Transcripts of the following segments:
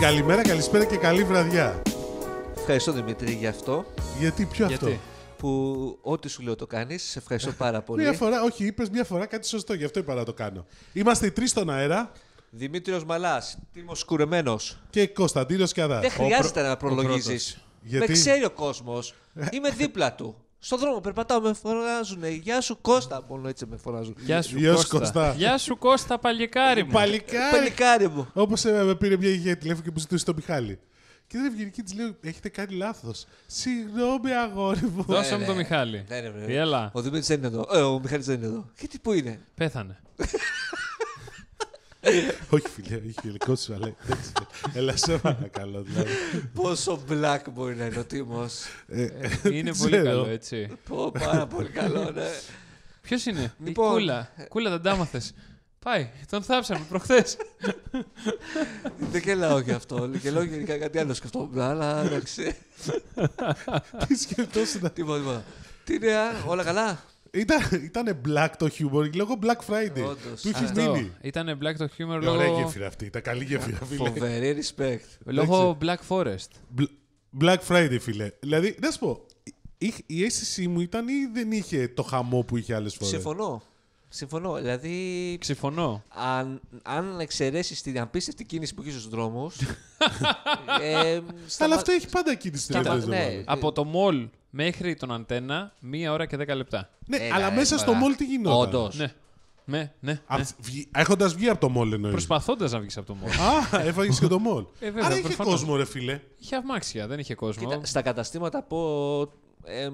Καλημέρα, καλησπέρα και καλή βραδιά. Ευχαριστώ Δημήτρη για αυτό. Γιατί, ποιο Γιατί? αυτό. Που ό,τι σου λέω το κάνεις, σε ευχαριστώ πάρα πολύ. μια φορά, όχι, είπες μια φορά κάτι σωστό, γι' αυτό είπα να το κάνω. Είμαστε οι τρεις στον αέρα. Δημήτριος Μαλάς, Τίμος Κουρεμένο. Και Κωνσταντίνος Κιαδά. Δεν χρειάζεται να προλογίζει. Γιατί... Με ξέρει ο κόσμος. Ε. Είμαι δίπλα του. Στον δρόμο περπατάω, με φωνάζουν. Γεια σου Κώστα, μόνο έτσι με φωνάζουν. Γεια σου Κώστα. Κώστα. Γεια σου Κώστα, παλικάρι μου. Παλικάρι, παλικάρι μου. Όπως ε, με πήρε μια υγεία τηλέφωνο και μου ζητούσε το Μιχάλη. Και δεν βγαίνει και της λέω: Έχετε κάνει λάθος. Συγγνώμη, αγόρι μου. Δώσε ναι, μου το ναι. Μιχάλη. Ναι, ναι, ναι. Ο Δημήτρης δεν είναι εδώ. Ε, ο Μιχάλης δεν είναι εδώ. Και τι που είναι. Πέθανε. Όχι φίλε, έχει φίλε σου, αλλά Έλα σε παρακαλώ. Δηλαδή. Πόσο black μπορεί να είναι ο Τίμος. Ε, ε, ε, είναι πολύ καλό, έτσι. πάρα πολύ καλό, ναι. Ποιος είναι, η λοιπόν, Κούλα. Κούλα, δεν τα μάθες. Πάει, τον θάψαμε προχθές. δεν κελάω γι' αυτό. λέω γενικά κάτι άλλο σκεφτόμουν, αλλά εντάξει. Τι σκεφτόσαι Τίποτα, Τι νέα, όλα καλά. Ήταν, ήτανε black το humor λόγω Black Friday. Όντως. Του είχες μείνει. Ήταν black το humor λόγω. Ωραία γέφυρα αυτή. Ήταν καλή γέφυρα, φίλε. Φοβερή respect. Λόγω Black Forest. Black Friday, φίλε. Δηλαδή, να σου πω, η αίσθησή μου ήταν ή δεν είχε το χαμό που είχε άλλες φορές. Συμφωνώ. Συμφωνώ. Δηλαδή. Συμφωνώ. Αν, αν εξαιρέσεις την απίστευτη κίνηση που είχε στους δρόμους. ε, στα... Αλλά αυτό έχει πάντα κίνηση στην Ναι. Από το mall μέχρι τον αντένα μία ώρα και δέκα λεπτά. Ναι, Έλα, αλλά μέσα στο μόλ τι γινόταν. Όντως. Ναι. Ναι, ναι. ναι. Έχοντας βγει από το μόλ εννοείς. Προσπαθώντας να βγεις από το μόλ. Α, έφαγες και το μόλ. Ε, βέβαια, Άρα είχε κόσμο, ρε φίλε. Είχε αυμάξια, δεν είχε κόσμο. Κοίτα, στα καταστήματα από. Ε,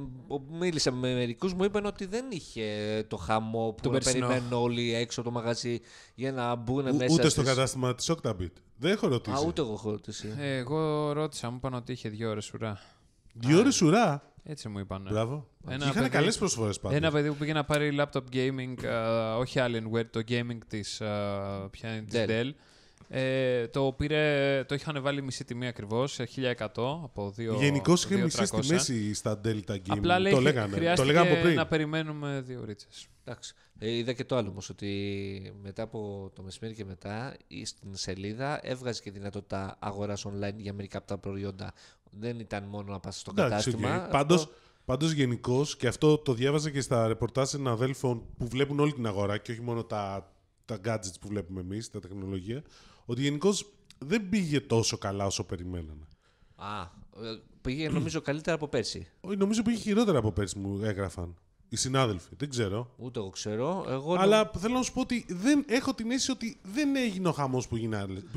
μίλησα με μερικούς, μου είπαν ότι δεν είχε το χαμό που το περιμένουν όλοι έξω από το μαγαζί για να μπουν μέσα. Ούτε στις... στο κατάστημα της Octabit. Δεν έχω ρωτήσει. Α, ούτε εγώ έχω ρωτήσει. Ε, εγώ ρώτησα, μου είπαν ότι είχε δύο ώρες ουρά. Δύο ώρε ουρά? Έτσι μου είπαν. Μπράβο. Ένα είχαν καλές προσφορές πάντα. Ένα παιδί που πήγε να πάρει laptop gaming, ε, όχι Alienware, το gaming της ε, Dell. Ε, το, πήρε, το είχαν βάλει μισή τιμή ακριβώς, 1100 από 2. Γενικώ είχε μισή τιμή στα Delta Gaming. Απλά λέει, το λέγανε. Το λέγανε από πριν. Να περιμένουμε δύο ρίτσες. Εντάξει. Ε, είδα και το άλλο όμως, ότι μετά από το μεσημέρι και μετά στην σελίδα έβγαζε και δυνατότητα αγοράς online για μερικά από τα προϊόντα. Δεν ήταν μόνο να πας στο Εντάξει, κατάστημα. Πάντως, αυτό... γενικώς, και αυτό το διάβαζα και στα ρεπορτάζ αδέλφων που βλέπουν όλη την αγορά και όχι μόνο τα, τα gadgets που βλέπουμε εμείς, τα τεχνολογία, ότι γενικώς δεν πήγε τόσο καλά όσο περιμέναμε. Α, ε, πήγε νομίζω καλύτερα από πέρσι. Όχι, νομίζω πήγε χειρότερα από πέρσι μου έγραφαν. Οι συνάδελφοι, δεν ξέρω. Ούτε εγώ ξέρω. Εγώ... Αλλά θέλω να σου πω ότι δεν, έχω την αίσθηση ότι δεν έγινε ο χαμός που, που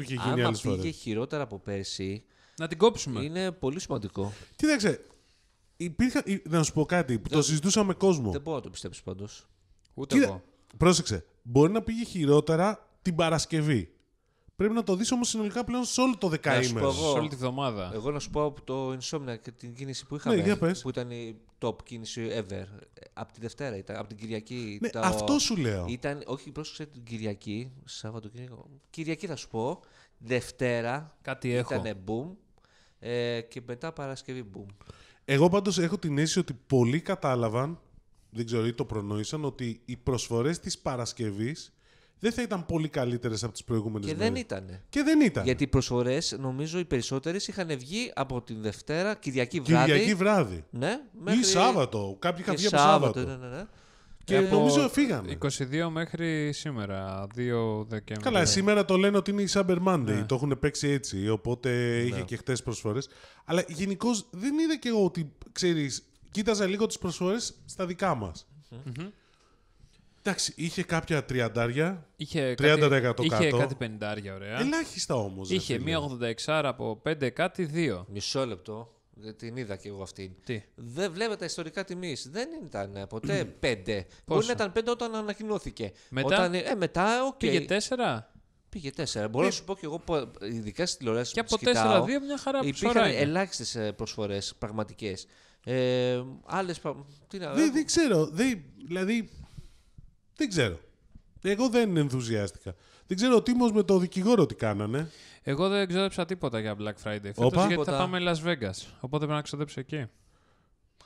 είχε γίνει άλλες φορέ. Αν πήγε χειρότερα από πέρσι, να την κόψουμε. Είναι πολύ σημαντικό. Κοίταξε. υπήρχε, να σου πω κάτι που το ναι. συζητούσα κόσμο. Δεν μπορώ να το πιστέψω πάντως. Ούτε εγώ. Πρόσεξε. Μπορεί να πήγε χειρότερα την Παρασκευή. Πρέπει να το δεις όμως συνολικά πλέον σε όλο το δεκαήμερο. Σε όλη τη βδομάδα. Εγώ να σου πω από το Insomnia και την κίνηση που είχαμε. Ναι, πες. που ήταν η top κίνηση ever. Από τη Δευτέρα ήταν, από την Κυριακή. Ναι, το... Αυτό σου λέω. Ήταν, όχι, πρόσεξε την Κυριακή. Σάββατο Κυριακή θα σου πω. Δευτέρα. Κάτι έχω. Ήταν boom. Ε, και μετά Παρασκευή Boom. Εγώ πάντως έχω την αίσθηση ότι πολλοί κατάλαβαν, δεν ξέρω ή το προνόησαν, ότι οι προσφορές της Παρασκευής δεν θα ήταν πολύ καλύτερες από τις προηγούμενες μέρε. Και δεν ήταν. Και δεν ήταν. Γιατί οι προσφορές, νομίζω οι περισσότερες είχαν βγει από την Δευτέρα, Κυριακή βράδυ. Κυριακή βράδυ. Ναι, μέχρι... Ή Σάββατο. Κάποιοι είχαν βγει από Σάββατο. Ναι, ναι, ναι. Και από 22 μέχρι σήμερα, 2 Δεκέμβρη. Καλά, σήμερα το λένε ότι είναι η Cyber Monday. Ναι. Το έχουν παίξει έτσι, οπότε ναι. είχε και χτες προσφορές. Αλλά γενικώς δεν είδα και εγώ ότι, ξέρεις, κοίταζα λίγο τις προσφορές στα δικά μας. Mm-hmm. Εντάξει, είχε κάποια τριαντάρια. Είχε 30% κάτι, είχε κάτω. κάτι πεντάρια ωραία. Ελάχιστα όμως. Είχε μία 86 από 5 κάτι 2. Μισό λεπτό την είδα και εγώ αυτήν. Τι? Δεν βλέπετε τα ιστορικά τιμής. Δεν ήταν ε, ποτέ πέντε. Μπορεί να ήταν πέντε όταν ανακοινώθηκε. Μετά, όταν, ε, ε μετά okay. πήγε τέσσερα. Πήγε 4. Μπορώ να ε. σου πω και εγώ ειδικά στις τηλεοράσεις που Και απο τέσσερα δύο μια χαρά Υπήρχαν ελάχιστε προσφορές πραγματικές. Ε, Άλλες. Δεν, ξέρω. δηλαδή. Δεν ξέρω. Εγώ δεν ενθουσιάστηκα. Δεν ξέρω ο Τίμος με το δικηγόρο τι κάνανε. Εγώ δεν ξόδεψα τίποτα για Black Friday φέτος, γιατί θα πάμε Las Vegas. Οπότε πρέπει να ξοδέψω εκεί.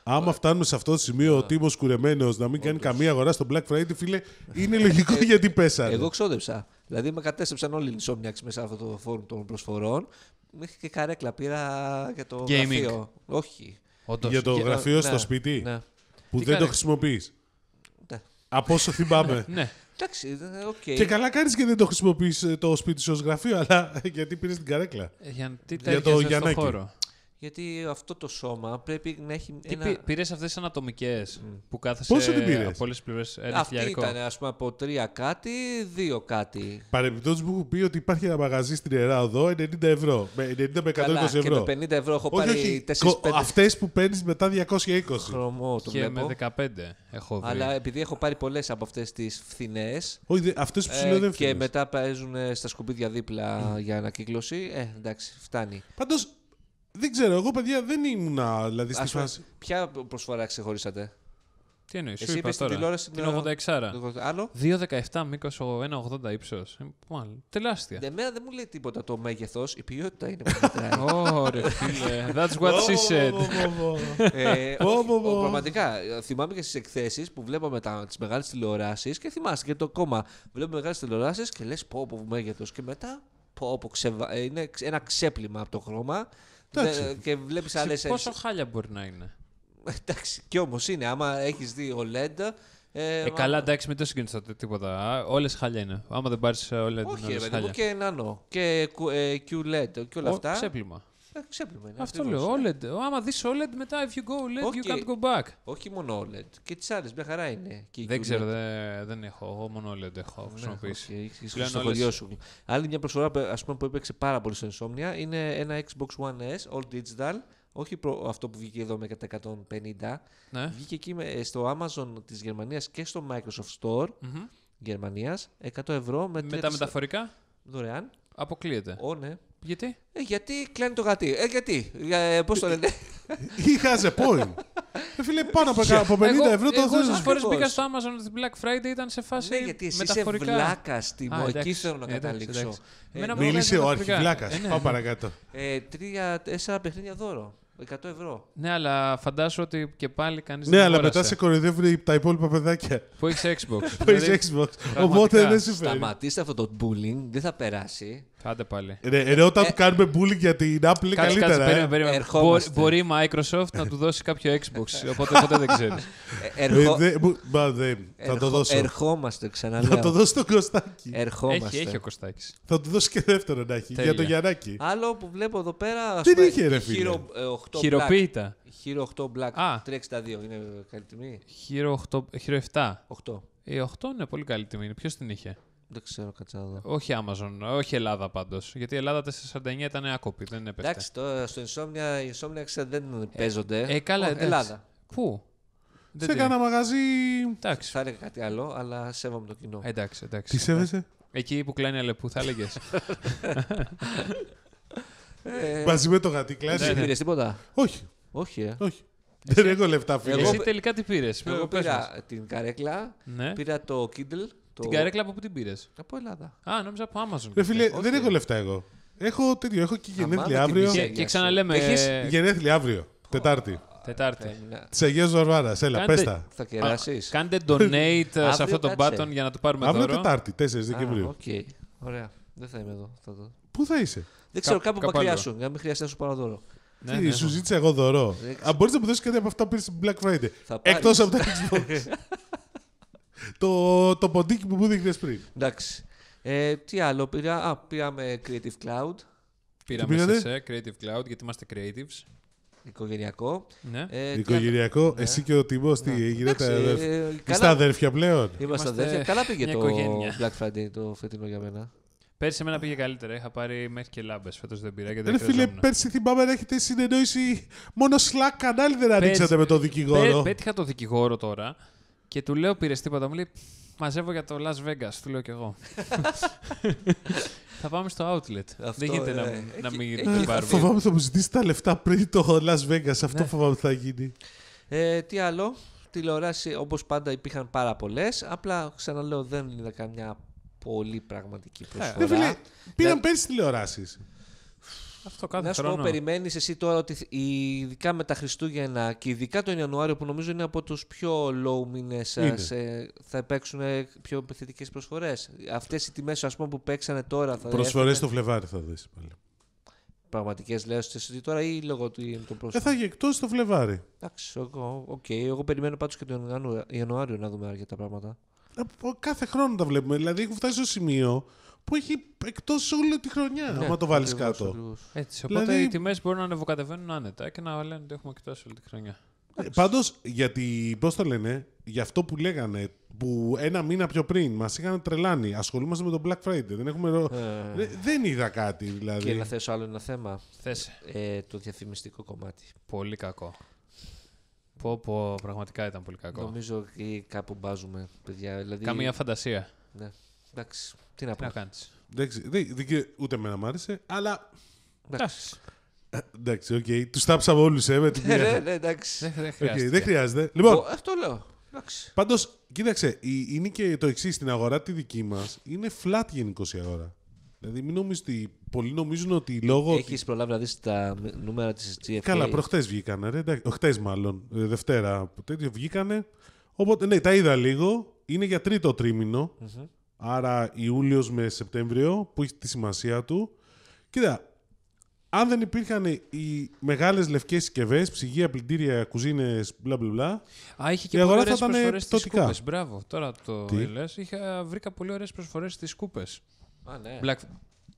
Άμα φτάνουμε σε αυτό το σημείο, ο Τίμος κουρεμένος να μην κάνει καμία αγορά στο Black Friday, φίλε, είναι λογικό ε, ε, γιατί πέσανε. Εγώ ξόδεψα. Δηλαδή με κατέστρεψαν όλοι οι Insomniacs μέσα από το φόρουμ των προσφορών. Μέχρι και καρέκλα πήρα για το Gaming. γραφείο. Όχι. Όντως. Για το γραφείο ναι, στο σπίτι. Ναι. Που δεν το χρησιμοποιείς. Από όσο θυμάμαι. ναι. ναι. Εντάξει, okay. Και καλά κάνεις και δεν το χρησιμοποιείς ε, το σπίτι σου ως γραφείο, αλλά γιατί πήρες την καρέκλα. Ε, για το Γιαννάκη. Γιατί αυτό το σώμα πρέπει να έχει. Τι ένα... πήρες αυτές τι ανατομικές mm. που κάθεσαι Πόσο την πήρες. Από όλε πλευρές. Αυτή ήταν, ας πούμε, από τρία κάτι, δύο κάτι. Παρεμπιπτόντως μου έχουν πει ότι υπάρχει ένα μαγαζί στην Ελλάδα εδώ 90 ευρώ. Με 90 με 120 Καλά, ευρώ. Και με 50 ευρώ έχω όχι, πάρει Αυτές που παίρνεις μετά 220. Χρωμό, το και βλέπω. με 15 έχω βρει. Αλλά επειδή έχω πάρει πολλές από αυτές τις φθηνές. Όχι, αυτές που ε, σου λέω δεν Και μετά παίζουν στα σκουπίδια δίπλα mm. για ανακύκλωση. Ε, εντάξει, φτάνει. Πάντως δεν ξέρω, εγώ παιδιά δεν ήμουνα δηλαδή στη φάση. Ποια προσφορά ξεχωρίσατε. Τι εννοείς, σου είπα τώρα. Τηλεόραση, την 86. Άλλο. 2,17 μήκο, 1,80 ύψο. Μάλλον. Τελάστια. Ναι, εμένα δεν μου λέει τίποτα το μέγεθος. Η ποιότητα είναι που μετράει. φίλε. That's what she said. Πραγματικά. Θυμάμαι και στις εκθέσεις που βλέπαμε τις μεγάλες τηλεοράσεις και θυμάσαι και το κόμμα. Βλέπουμε μεγάλες τηλεοράσεις και λες πω πω μέγεθος. Και μετά πω πω ε, είναι ένα ξέπλυμα από το χρώμα. Εντάξει. Και Πόσο χάλια μπορεί να είναι. Εντάξει, κι όμως είναι. Άμα έχεις δει OLED. Ε, ε, καλά, εντάξει, μην το συγκινήσατε τίποτα. Όλες χάλια είναι. Άμα δεν πάρεις OLED, ε, Όχι, είναι χάλια. και νάνο. Και QLED ε, και όλα αυτά. Ξέπλυμα. Ξέπλυμα είναι. Αυτό λέω. Ναι. OLED. Άμα δεις OLED, μετά if you go OLED, you can't go back. Όχι μόνο OLED. Και τις άλλες, μια χαρά είναι. δεν ξέρω, δεν έχω. Εγώ μόνο OLED έχω ναι, χρησιμοποιήσει. Σου. Άλλη μια προσφορά ας πούμε, που έπαιξε πάρα πολύ στο Insomnia είναι ένα Xbox One S All Digital. Όχι αυτό που βγήκε εδώ με τα 150. Ναι. Βγήκε εκεί ε, στο Amazon της Γερμανίας και στο Microsoft Store mm Γερμανίας 100 ευρώ. Με, με τα μεταφορικά. Δωρεάν. Αποκλείεται. Γιατί? Ε, γιατί κλαίνει το γατί. Ε, γιατί. Ε, Πώς το λένε. He has a point. Ε, φίλε, πάνω από 50 ευρώ το θέλω. Όσε φορές μπήκα στο Amazon την Black Friday ήταν σε φάση. Ναι, γιατί εσύ μεταφορικά. είσαι βλάκα. Εκεί θέλω να ε, καταλήξω. Ε, Μίλησε ο αρχιβλάκας. παω Πάω παρακάτω. Τρία-τέσσερα παιχνίδια δώρο. 100 ευρώ. Ναι, αλλά φαντάζομαι ότι και πάλι κανείς ναι, δεν. Ναι, αλλά μετά σε κοροϊδεύουν τα υπόλοιπα παιδάκια. Που έχεις Xbox. Που έχεις δηλαδή, Xbox. Οπότε δεν συμφέρει. Σταματήστε αυτό το bullying, δεν θα περάσει. Άντε πάλι. Ρε, ρε όταν ε, ε κάνουμε bullying για την Apple είναι καλύτερα. Κάτσε, Μπορεί, η Microsoft να του δώσει κάποιο Xbox, ε, οπότε ποτέ δεν ξέρεις. Ε, Ερχο... μα δεν, θα το δώσω. Ερχόμαστε, ξαναλέω. Θα το δώσει το Κωστάκι. Ερχόμαστε. Έχει, έχει ο Κωστάκης. Θα του δώσει και δεύτερο να έχει, για το Γιαννάκι. Άλλο που βλέπω εδώ πέρα, Τι είχε, ρε, φίλε. 8 Χειροποίητα. Χειρο 8 Black, 362, είναι καλή τιμή. Χειρο 7. 8. Η 8 είναι πολύ καλή τιμή, Ποιος την είχε. Δεν ξέρω, Όχι Amazon, όχι Ελλάδα πάντως. Γιατί η Ελλάδα 449 ήταν άκοπη, δεν έπεφτε. Εντάξει, τώρα στο Insomnia, οι Insomnia δεν παίζονται. Ε, ε καλά, Ελλάδα. Πού? Δεν σε κάνα μαγαζί. Εντάξει. Θα έλεγα κάτι άλλο, αλλά σέβομαι το κοινό. Εντάξει, εντάξει. Τι σέβεσαι? Εκεί που κλαίνει αλεπού, θα έλεγες. ε, Μαζί με το γατί, Δεν πήρες τίποτα. Όχι. Όχι, ε. Όχι. Δεν έχω λεφτά, φίλε. Εσύ τελικά τι πήρες. Εγώ πήρα την καρέκλα, ναι. πήρα το Kindle. Την καρέκλα από πού την πήρες. Από Ελλάδα. Α, νόμιζα από Amazon. Ρε φίλε, ε, δεν έχω λεφτά εγώ. Έχω τέτοιο, έχω και γενέθλια αύριο. Και, και ξαναλέμε. έχει Γενέθλια αύριο, Τετάρτη. Τετάρτη. Τη Αγία Βαρβάρας, έλα, πες τα. Θα κεράσει. Κάντε donate ε, σε αυτό το button για να το πάρουμε αύριο. Αύριο Τετάρτη, 4 Δεκεμβρίου. Ωραία. Δεν θα είμαι εδώ. Πού θα είσαι. Δεν ξέρω, κάπου μακριά σου, για να μην χρειαστεί να σου πάρω δώρο. Ναι, ναι, ναι, σου ζήτησα εγώ δωρό. Αν μπορείς να μου δώσεις κάτι από αυτά που πήρες Black Friday. Εκτός από τα Xbox. το, το ποντίκι που μου δείχνει πριν. Εντάξει. Ε, τι άλλο πήρα. Α, πήραμε Creative Cloud. Πήραμε σε Creative Cloud γιατί είμαστε creatives. Οικογενειακό. Ναι. Ε, Οικογενειακό. Εσύ και ο Τιμό τι ναι. έγινε. τα ε, Είστε αδέρφια πλέον. Είμαστε αδέρφια. Καλά πήγε το Black Friday το φετινό για μένα. Πέρσι εμένα πήγε καλύτερα. Είχα πάρει μέχρι και λάμπες. Φέτος δεν πήρα και δεν πήρα. Φίλε, πέρσι θυμάμαι να έχετε συνεννόηση. Μόνο Slack κανάλι δεν ανοίξατε με τον δικηγόρο. Πέ, πέτυχα το δικηγόρο τώρα. Και του λέω πήρες τίποτα. Μου λέει Μαζεύω για το Las Vegas, του λέω κι εγώ. θα πάμε στο outlet. Αυτό, δεν γίνεται να, ε, να μην ε, πάρουμε. Φοβάμαι θα μου ζητήσει τα λεφτά πριν το Las Vegas. Αυτό φοβάμαι φοβάμαι θα γίνει. Ε, τι άλλο. Τηλεοράσει όπως πάντα υπήρχαν πάρα πολλές. Απλά ξαναλέω δεν είδα καμιά πολύ πραγματική ε, προσφορά. Ε, φίλε, ναι. πήραν πέρσι τηλεοράσεις. Αυτό κάθε να σου πω, περιμένεις εσύ τώρα ότι ειδικά με τα Χριστούγεννα και ειδικά τον Ιανουάριο που νομίζω είναι από τους πιο low μήνες ε, θα παίξουν ε, πιο επιθετικέ προσφορές. Αυτές οι τιμές που παίξανε τώρα θα Προσφορές το Φλεβάρι θα δεις πάλι. Πραγματικές λέω ότι τώρα ή λόγω του είναι το Ε, θα έχει εκτός το Φλεβάρι. Εντάξει, εγώ, εγώ περιμένω πάντως και τον Ιανουάριο να δούμε αρκετά πράγματα. Ε, κάθε χρόνο τα βλέπουμε. Δηλαδή, έχω φτάσει στο σημείο που έχει εκτός όλη τη χρονιά. Ναι, άμα το βάλεις κάτω. Έτσι. Οπότε δηλαδή... οι τιμές μπορούν να ανεβοκατεβαίνουν άνετα και να λένε ότι έχουμε εκτό όλη τη χρονιά. Ε, Πάντως, γιατί, πώς το λένε, για αυτό που λέγανε, που ένα μήνα πιο πριν μας είχαν τρελάνει, ασχολούμαστε με τον Black Friday. Δεν, έχουμε... Ε. είδα κάτι δηλαδή. Και να θέσω άλλο ένα θέμα. Θες. Ε, το διαφημιστικό κομμάτι. Πολύ κακό. Πω, πω, πραγματικά ήταν πολύ κακό. Νομίζω ότι κάπου μπάζουμε, παιδιά. Δηλαδή... Καμία φαντασία. Ναι. Εντάξει, τι να πω. να δεν, και ούτε εμένα μ' άρεσε, αλλά... Εντάξει. Εντάξει, οκ. Τους τάψαμε όλους, ε, ναι, ναι, ναι, εντάξει. Δεν χρειάζεται. δεν χρειάζεται. Λοιπόν, αυτό λέω. Πάντως, κοίταξε, είναι και το εξής στην αγορά τη δική μας. Είναι flat γενικώς η αγορά. Δηλαδή, μην νομίζεις ότι. Πολλοί νομίζουν ότι λόγω. Έχει ότι... προλάβει να δεις τα νούμερα της GFK. Καλά, προχτές βγήκανε. Χτες μάλλον. Ε, Δευτέρα. Τέτοιο βγήκανε. Οπότε, ναι, τα είδα λίγο. Είναι για τρίτο τρίμηνο. Mm-hmm. Άρα Ιούλιος με Σεπτέμβριο, που έχει τη σημασία του. Κοίτα, αν δεν υπήρχαν οι μεγάλες λευκές συσκευές, ψυγεία, πλυντήρια, κουζίνες, μπλα μπλα μπλα. Α, είχε και πολύ ωραίε προσφορές στις Μπράβο, τώρα το λε. Βρήκα πολύ ωραίες προσφορές στις κούπε. Α, ναι. Black...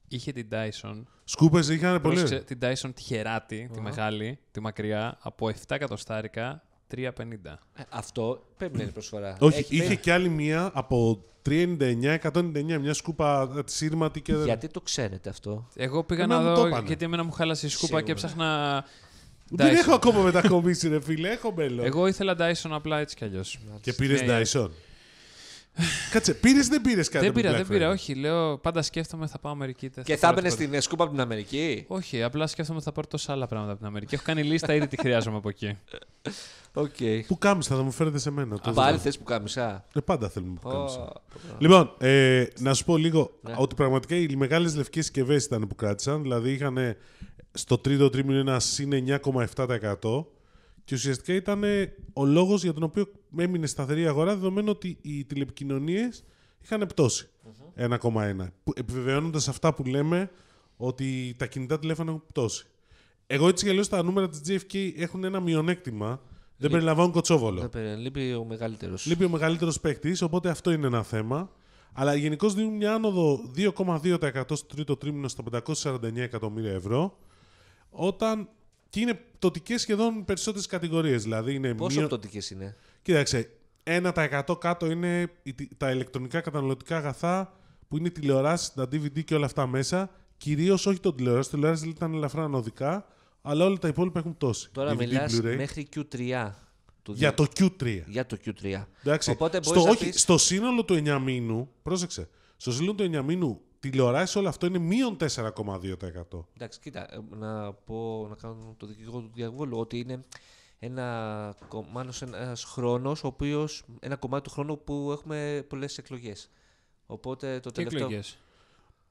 Είχε την Dyson. Σκούπε είχαν πολύ. Την Dyson τη χεράτη, uh-huh. τη μεγάλη, τη μακριά, από 7 εκατοστάρικα 3,50. Ε, αυτό πρέπει να προσφορά. Όχι, είχε και άλλη μία από 3,99, 199, μια σκούπα ε, τη σύρματη και. Γιατί το ξέρετε αυτό. Εγώ πήγα να δω γιατί εμένα μου χάλασε η σκούπα και ψάχνα. Δεν έχω ακόμα μετακομίσει, ρε φίλε, έχω μπέλο. Εγώ ήθελα Dyson απλά έτσι κι αλλιώς. Και πήρες ναι, Dyson. Κάτσε, πήρες δεν πήρες κάτι. Δεν πήρα, δεν πήρα, όχι. Λέω πάντα σκέφτομαι θα πάω Αμερική. Θα και θα έμπαινες στην σκούπα από την Αμερική. Όχι, απλά σκέφτομαι θα πάρω τόσα άλλα πράγματα από την Αμερική. Έχω κάνει λίστα ήδη τι χρειάζομαι από εκεί. Okay. Που κάμισα, θα μου φέρετε σε μένα. Α, πάλι θες που κάμισα. Ε, πάντα θέλουμε που κάμισα. Λοιπόν, ε, να σου πω λίγο ναι. ότι πραγματικά οι μεγάλες λευκές συσκευές ήταν που κράτησαν. Δηλαδή είχαν στο τρίτο τρίμηνο ένα συν 9,7%. Και ουσιαστικά ήταν ο λόγος για τον οποίο έμεινε σταθερή αγορά, δεδομένου ότι οι τηλεπικοινωνίες ειχαν είχαν πτώσει mm-hmm. 1,1. Επιβεβαιώνοντας αυτά που λέμε ότι τα κινητά τηλέφωνα έχουν πτώσει. Εγώ έτσι και τα νούμερα της GFK έχουν ένα μειονέκτημα. Δεν περιλαμβάνουν κοτσόβολο. Λείπει ο μεγαλύτερος Λείπει ο παίκτης, οπότε αυτό είναι ένα θέμα. Αλλά γενικώς δίνουν μια άνοδο 2,2% στο τρίτο τρίμηνο στα 549 εκατομμύρια ευρώ. Όταν και είναι πτωτικές σχεδόν περισσότερες κατηγορίες. Δηλαδή είναι Πόσο μείον... πτωτικές είναι. Κοίταξε, 1% κάτω είναι τα ηλεκτρονικά καταναλωτικά αγαθά που είναι τηλεοράσει, τα DVD και όλα αυτά μέσα. Κυρίως όχι το τηλεόραση. Τηλεόραση δηλαδή ήταν ελαφρά ανωδικά, αλλά όλα τα υπόλοιπα έχουν πτώσει. Τώρα μιλάς μέχρι Q3. για το Q3. Για το Q3. Εντάξει, Οπότε στο, να όχι, πεις... στο σύνολο του 9 μήνου, πρόσεξε, στο σύνολο του 9 μήνου τηλεοράσει όλο αυτό είναι μείον 4,2%. Εντάξει, κοίτα, ε, να πω, να κάνω το δικηγόρο του διαβόλου ότι είναι ένα, μάλλον ένας χρόνος, ο οποίος, ένα κομμάτι του χρόνου που έχουμε πολλές εκλογές. Οπότε το Τι τελευταίο... Εκλογές.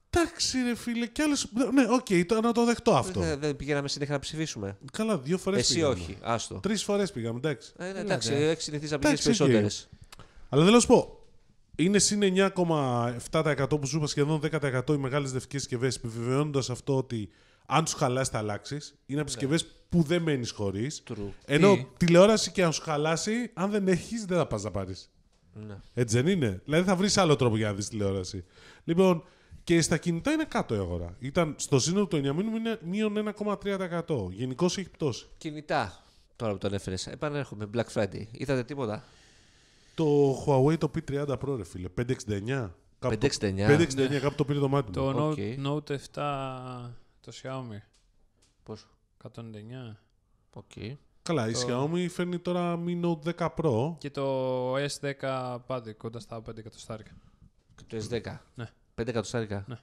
Εντάξει, ρε φίλε, κι άλλε. Ναι, οκ, okay, να το δεχτώ ε, αυτό. Δεν, δεν πηγαίναμε συνέχεια να ψηφίσουμε. Καλά, δύο φορές πήγαμε. Εσύ όχι, άστο. Τρεις φορές πήγαμε, εντάξει. Ε, ναι, εντάξει, ε, έχεις συνηθίσει να πηγαίνει περισσότερες. Αλλά θέλω να σου πω, είναι συν 9,7% που σου είπα σχεδόν 10% οι μεγάλες δευτικές συσκευές, επιβεβαιώνοντας αυτό ότι αν τους χαλάσει, θα αλλάξεις. Είναι από ναι. συσκευές που δεν μένεις χωρίς. Ενώ Τι? τηλεόραση και αν σου χαλάσει, αν δεν έχεις, δεν θα πας να πάρεις. Ναι. Έτσι δεν είναι. Δηλαδή θα βρεις άλλο τρόπο για να δεις τηλεόραση. Λοιπόν, και στα κινητά είναι κάτω η αγορά. Ήταν στο σύνολο του 9 μήνου είναι μείον 1,3%. Γενικώς έχει πτώσει. Κινητά, τώρα που το ανέφερες, επανέρχομαι. Black Friday. Είδατε τίποτα. Το Huawei το P30 Pro, ρε φίλε. 569. 569. 569, κάπου το πήρε το μάτι μου. Το Note 7 το Xiaomi. Πόσο? 109. Οκ. Okay. Καλά, το... η Xiaomi φέρνει τώρα Mi Note 10 Pro. Και το S10 πάντα κοντά στα 5 ναι. ναι. εκατοστάρικα. Το S10. Ναι. 5 εκατοστάρικα. Ναι.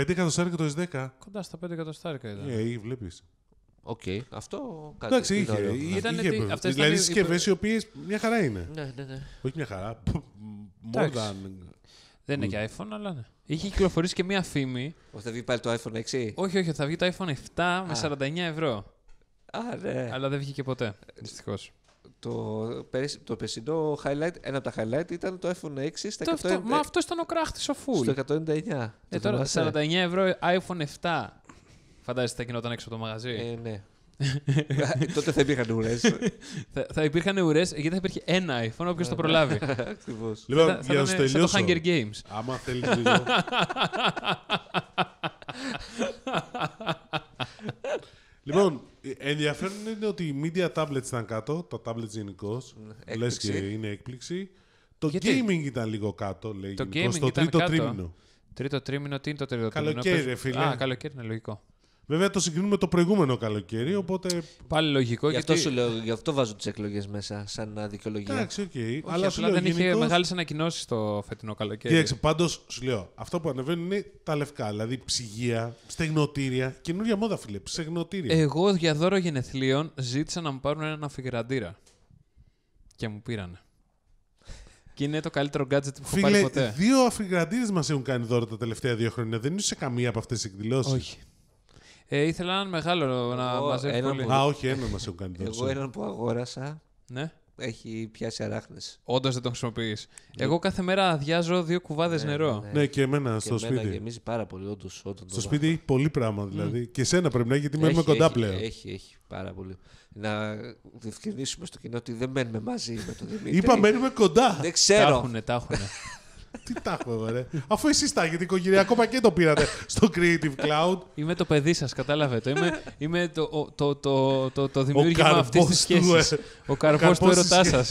5 εκατοστάρικα το S10. Κοντά στα 5 εκατοστάρικα ήταν. Ναι, ε, yeah, ε, βλέπεις. Οκ, αυτό κάτι. Εντάξει, είχε. δηλαδή, συσκευές οι οποίες μια χαρά είναι. Ναι, ναι, ναι. Όχι μια χαρά. More Δεν είναι και iPhone, αλλά ναι. Είχε κυκλοφορήσει και μια φήμη. Ότι θα βγει πάλι το iPhone 6. Όχι, όχι, θα βγει το iPhone 7 με 49 ευρώ. Α, ναι. Αλλά δεν βγήκε ποτέ. Δυστυχώς. Το, περσινό highlight, ένα από τα highlight ήταν το iPhone 6 στα 100... αυτό, Μα αυτό ήταν ο κράχτης ο full. Στο 199. Ε, τώρα 49 ευρώ iPhone 7. Φαντάζεσαι θα γινόταν έξω από το μαγαζί. Ε, ναι. Τότε θα υπήρχαν ουρές. θα, υπήρχαν ουρές γιατί θα υπήρχε ένα iPhone, όποιος το ναι, ναι. προλάβει. Ακριβώς. Λοιπόν, για να σου τελειώσω. το Hunger Games. Άμα θέλεις λίγο. λοιπόν, ενδιαφέρον είναι ότι οι media tablets ήταν κάτω, τα tablets γενικώς. Ναι, Λες και είναι έκπληξη. Το Γιατί? gaming ήταν λίγο κάτω, λέει. Το gaming ήταν κάτω. τρίμηνο. Τρίτο τρίμηνο, τι είναι το τρίτο τρίμηνο. Καλοκαίρι, φίλε. Α, καλοκαίρι είναι λογικό. Βέβαια το συγκρίνουμε το προηγούμενο καλοκαίρι, οπότε. Πάλι λογικό. Γι' αυτό, γι αυτό βάζω τις εκλογές μέσα, σαν δικαιολογία. Εντάξει, Okay. οκ. Αλλά απλά λέω, δεν γενικώς... είχε μεγάλες ανακοινώσεις το φετινό καλοκαίρι. Κοίταξε, πάντως σου λέω, αυτό που ανεβαίνουν είναι τα λευκά. Δηλαδή ψυγεία, στεγνοτήρια. Καινούργια μόδα, φίλε. Στεγνοτήρια. Εγώ για δώρο γενεθλίων ζήτησα να μου πάρουν έναν αφιγραντήρα. Και μου πήρανε. Και είναι το καλύτερο gadget που Φίλε, έχω πάρει ποτέ. Δύο αφιγραντήρες μας έχουν κάνει δώρο τα τελευταία δύο χρόνια. Δεν είσαι σε καμία από αυτές τις εκδηλώσεις. Όχι. Ε, ήθελα έναν μεγάλο να μαζεύει έναν πολύ. Που... Α, όχι, ένα μας έχουν κάνει τόσο. Εγώ έναν που αγόρασα. Ναι. Έχει πιάσει αράχνες. Όντως δεν τον χρησιμοποιείς. Ναι. Εγώ κάθε μέρα αδειάζω δύο κουβάδες ναι, νερό. Ναι, ναι. ναι, και εμένα στο και σπίτι. Γεμίζει πάρα πολύ, όντως. Στο σπίτι έχει πολύ πράγμα δηλαδή. Mm. Και εσένα πρέπει να έχει, γιατί μένουμε κοντά έχει, πλέον. Έχει, έχει πάρα πολύ. Να διευκρινίσουμε στο κοινό ότι δεν μένουμε μαζί με τον Δημήτρη. Είπα, μένουμε κοντά. Δεν ξέρω. Τα έχουνε, τα έχουνε. Τι τα έχω ρε. Αφού εσείς τα έχετε, οικογενειακό πακέτο πήρατε στο Creative Cloud. Είμαι το παιδί σας, κατάλαβετε. Είμαι, είμαι το, το, το, το, το δημιούργημα αυτής της σχέση. Ο καρπός του ερωτά σα.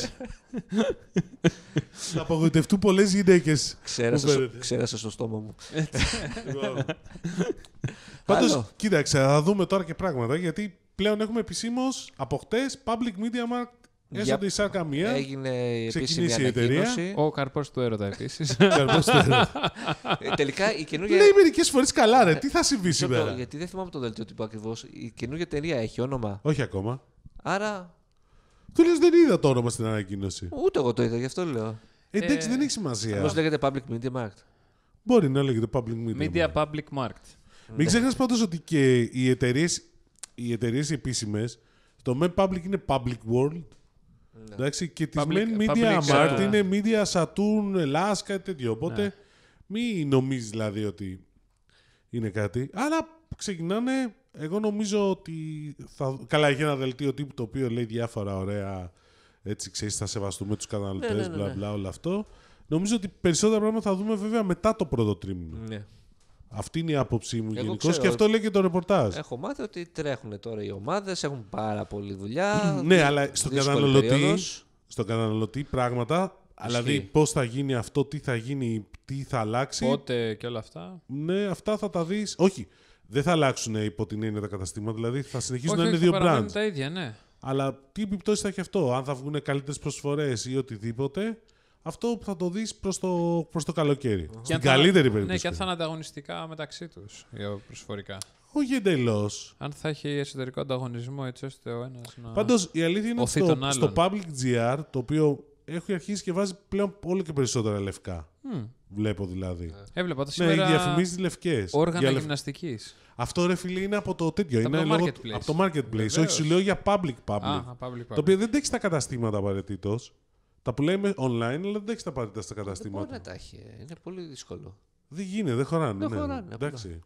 Θα απογοητευτούν πολλές γυναίκες. Ξέρασε στο στόμα μου. Πάντως, κοίταξε, θα δούμε τώρα και πράγματα γιατί πλέον έχουμε επισήμως από χτες Public Media mark ότι η μία. Έγινε επίσημη η εταιρεία. Ο καρπός του έρωτα επίσης. Ε, τελικά η καινούργια. Λέει μερικές φορές καλά, ρε. Τι θα συμβεί σήμερα. Γιατί δεν θυμάμαι το δελτίο τύπου ακριβώς. Η καινούργια εταιρεία έχει όνομα. Όχι ακόμα. Άρα. Του λες δεν είδα το όνομα στην ανακοίνωση. Ούτε εγώ το είδα, γι' αυτό λέω. Ε, εντάξει, ε, δεν έχει σημασία. Όπω λέγεται Public Media Market. Μπορεί να λέγεται Public Media. Media Public Market. Μην ξεχνάς πάντως ότι και οι εταιρείες οι εταιρείες επίσημες, το με public είναι public world ναι. Εντάξει, και της main media Mart ε, είναι ναι. media Saturn, Ελλάς, κάτι τέτοιο. Οπότε ναι. μην νομίζεις δηλαδή ότι είναι κάτι. Αλλά ξεκινάνε, εγώ νομίζω ότι θα... Καλά, έχει ένα δελτίο τύπου το οποίο λέει διάφορα ωραία έτσι ξέρεις θα σεβαστούμε τους καταναλωτές, ναι, ναι, μπλα μπλα όλο αυτό. Νομίζω ότι περισσότερα πράγματα θα δούμε βέβαια μετά το πρώτο τρίμηνο. Ναι. Αυτή είναι η άποψή μου γενικώ και αυτό λέει και το ρεπορτάζ. Έχω μάθει ότι τρέχουν τώρα οι ομάδες, έχουν πάρα πολλή δουλειά. ναι, αλλά στον καταναλωτή, καταναλωτή πράγματα. Δηλαδή πώς θα γίνει αυτό, τι θα γίνει, τι θα αλλάξει. Πότε και όλα αυτά. Ναι, αυτά θα τα δεις. Όχι, δεν θα αλλάξουν υπό την έννοια τα καταστήματα. Δηλαδή θα συνεχίσουν να είναι δύο brands. τα ίδια, ναι. Αλλά τι επιπτώσεις θα έχει αυτό, αν θα βγουν καλύτερες προσφορές ή οτιδήποτε αυτό που θα το δεις προς το, προς το καλοκαίρι. Uh-huh. Στην καλύτερη θα... περίπτωση. Ναι, και αν θα είναι ανταγωνιστικά μεταξύ τους ε, προσφορικά. Όχι εντελώς. Αν θα έχει εσωτερικό ανταγωνισμό, έτσι ώστε ο ένας να. Πάντως η αλήθεια είναι ότι στο, public GR, το οποίο έχει αρχίσει και βάζει πλέον όλο και περισσότερα λευκά. Mm. Βλέπω δηλαδή. Ε. Έβλεπα το ναι, σήμερα. Ναι, διαφημίζει λευκές. Όργανα λευ... γυμναστικής. Αυτό ρε φίλε είναι από το τέτοιο. είναι το marketplace. Από το marketplace. Όχι, σου λέω για public public. Ah, public, public. Το οποίο δεν έχει τα καταστήματα απαραίτητος. Τα που λέμε online, αλλά δεν έχεις τα απαραίτητα στα καταστήματα. Δεν μπορεί να τα έχει. Είναι πολύ δύσκολο. Δεν γίνεται, δεν χωράνε. Δεν ναι. χωράνε. ενταξει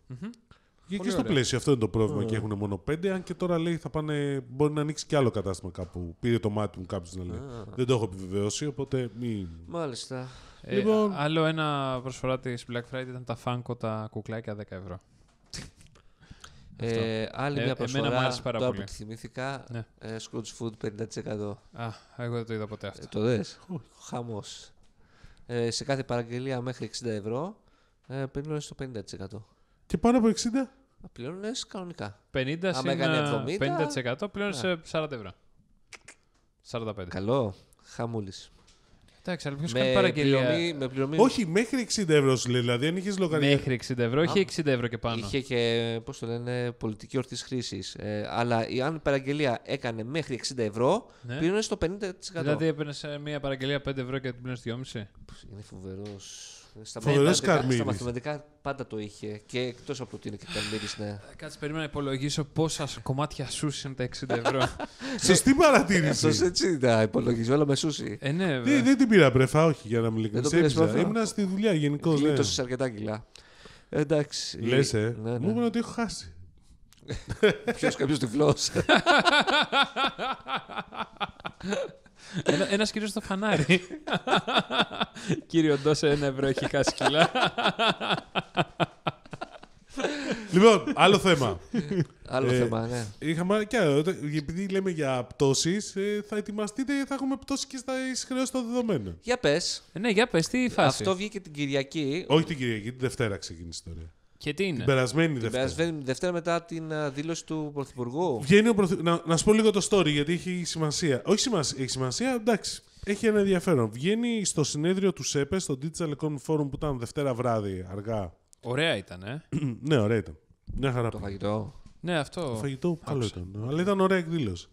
Και, στο πλαίσιο αυτό είναι το πρόβλημα και έχουν μόνο πέντε. Αν και τώρα λέει θα πάνε, μπορεί να ανοίξει κι άλλο κατάστημα κάπου. Πήρε το μάτι μου κάποιος να λέει. Δεν το έχω επιβεβαιώσει, οπότε μην. Μάλιστα. Ε, λοιπόν. άλλο ένα προσφορά της Black Friday ήταν τα Funko τα κουκλάκια 10 ευρώ. Ε, άλλη ε, μια προσφορά. Εμένα μου το ναι. ε, Food 50%. Α, εγώ δεν το είδα ποτέ ε, αυτό. το δες, χαμός. σε κάθε παραγγελία μέχρι 60 ευρώ ε, το 50%. Και πάνω από 60? Πληρώνεις κανονικά. 50 Αν 50% 40 ευρώ. 45. Καλό. Χαμούλης. Εντάξει, παραγγελία. Πληρωμή, με πληρωμή... Όχι, μέχρι 60 ευρώ σου λέει. Δηλαδή, αν είχες λογαριασμό. Μέχρι 60 ευρώ, όχι 60 ευρώ και πάνω. Είχε και, πώς το λένε, πολιτική ορθής χρήσης. Ε, αλλά αν η παραγγελία έκανε μέχρι 60 ευρώ, ναι. στο 50%. Δηλαδή, έπαιρνες ε, μια παραγγελία 5 ευρώ και την πήρνε 2,5. Είναι φοβερός. Στα, μαθηματικά, στα μαθηματικά πάντα το είχε και εκτός από ότι είναι και Καρμίδης. Ναι. Ε, κάτσε, περίμενα να υπολογίσω πόσα κομμάτια σούσι είναι τα 60 ευρώ. Σωστή ναι. παρατήρηση. Ε, σωστή έτσι τα υπολογίζω, όλα με σούσι. Ε, ναι, δεν, δεν την πήρα πρεφά, όχι για να μην ειλικρινή. Ήμουνα στη δουλειά γενικώς. Ναι. Γλίτωσε αρκετά κιλά. Ε, εντάξει. Λες, ε. Ναι, ναι. Μου είπαν ότι έχω χάσει. Ποιος κάποιος τυφλός. Ένα ένας κύριος στο φανάρι. Κύριο δώσε ένα ευρώ έχει σκυλά. Λοιπόν, άλλο θέμα. Άλλο ε, θέμα, ναι. Είχαμε και επειδή λέμε για πτώσεις, ε, θα ετοιμαστείτε, θα έχουμε πτώσεις και στα χρεώσει των δεδομένων. Για πες. Ε, ναι, για πες, τι φάση. Αυτό βγήκε την Κυριακή. Όχι την Κυριακή, την Δευτέρα ξεκίνησε η ιστορία. Και τι είναι. Την περασμένη την Δευτέρα. Περασμένη Δευτέρα μετά την ε, δήλωση του Πρωθυπουργού. Βγαίνει ο Πρωθυ... να, να σου πω λίγο το story γιατί έχει σημασία. Όχι σημασία, έχει σημασία, εντάξει. Έχει ένα ενδιαφέρον. Βγαίνει στο συνέδριο του ΣΕΠΕ, στο Digital Economy Forum που ήταν Δευτέρα βράδυ αργά. Ωραία ήταν, ε. ναι, ωραία ήταν. Μια χαρά. Το φαγητό. Ναι, αυτό. Το φαγητό καλό ήταν. Αλλά ήταν ωραία εκδήλωση.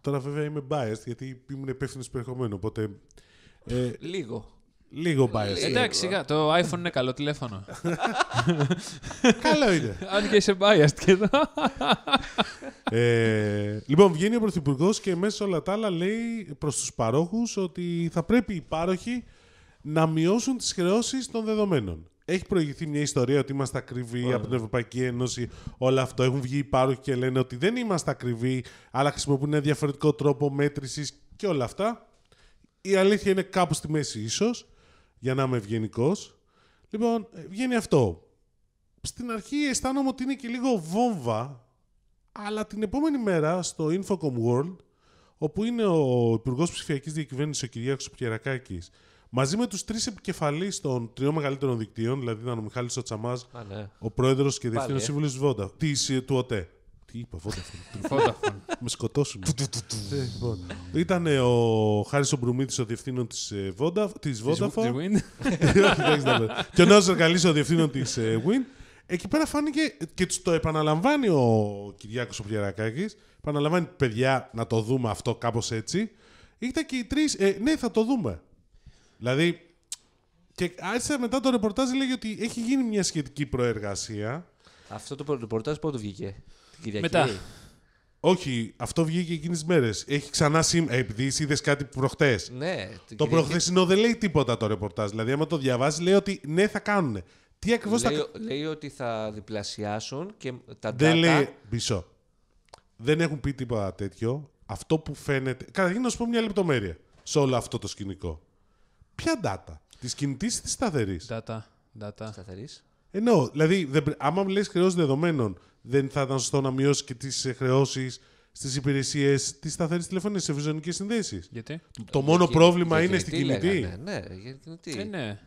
Τώρα βέβαια είμαι biased γιατί ήμουν υπεύθυνος περιεχομένου. Οπότε. Ε, λίγο. Λίγο bias. Ε, εντάξει, σιγά. Το iPhone είναι καλό τηλέφωνο. καλό είναι. Αν και είσαι biased και εδώ. Ε, λοιπόν, βγαίνει ο Πρωθυπουργός και μέσα σε όλα τα άλλα λέει προς τους παρόχους ότι θα πρέπει οι πάροχοι να μειώσουν τις χρεώσεις των δεδομένων. Έχει προηγηθεί μια ιστορία ότι είμαστε ακριβοί από την Ευρωπαϊκή Ένωση, όλα αυτό. Έχουν βγει οι πάροχοι και λένε ότι δεν είμαστε ακριβοί, αλλά χρησιμοποιούν ένα διαφορετικό τρόπο μέτρησης και όλα αυτά. Η αλήθεια είναι κάπου στη μέση, ίσως για να είμαι ευγενικός. Λοιπόν, ε, βγαίνει αυτό. Στην αρχή αισθάνομαι ότι είναι και λίγο βόμβα, αλλά την επόμενη μέρα στο Infocom World, όπου είναι ο Υπουργός Ψηφιακής Διακυβέρνησης, ο Κυριάκος Πιερακάκης, μαζί με τους τρεις επικεφαλείς των τριών μεγαλύτερων δικτύων, δηλαδή ήταν ο Μιχάλης Τσαμά, ναι. ο πρόεδρος και διευθύνων ε. σύμβουλος ΒΟΤΑ του ΟΤΕ, τι είπα, Vodafone. Με σκοτώσουν. Ε, λοιπόν. Ήταν ε, ο Χάρης ο Μπρουμίδης, ο διευθύνων της ε, Vodafone. Και ο Νέος Ζαργαλή ο διευθύνων της Win. Εκεί πέρα φάνηκε και το επαναλαμβάνει ο Κυριάκος ο Πλιαρακάκη. Επαναλαμβάνει, παιδιά, να το δούμε αυτό κάπως έτσι. Ήταν και οι τρεις. ναι, θα το δούμε. Δηλαδή. Και άρχισε μετά το ρεπορτάζ λέγει ότι έχει γίνει μια σχετική προεργασία. Αυτό το ρεπορτάζ πότε βγήκε. Κυριακή. Μετά. Όχι, αυτό βγήκε εκείνες τις μέρες. Έχει ξανά σήμερα. Ε, επειδή είδες κάτι προχτές. Ναι, το προχθεσινό δεν λέει τίποτα το ρεπορτάζ. Δηλαδή, άμα το διαβάζεις, λέει ότι ναι, θα κάνουν. Τι ακριβώς θα Λέει ότι θα διπλασιάσουν και τα data... Δεν λέει. Πίσω. Δεν έχουν πει τίποτα τέτοιο. Αυτό που φαίνεται. Καταρχήν, να σου πω μια λεπτομέρεια σε όλο αυτό το σκηνικό. Ποια data. Της κινητής ή της σταθερής. Data. data. Σταθερής. Εννοώ. Δηλαδή, άμα λε χρέο δεδομένων δεν θα ήταν σωστό να μειώσει και τις χρεώσεις στις υπηρεσίες της σταθερής τηλεφωνίας σε βιζονικέ συνδέσεις. Γιατί? Το μόνο πρόβλημα είναι στην κινητή. Ναι, ναι, για την κινητή. Ε, ναι.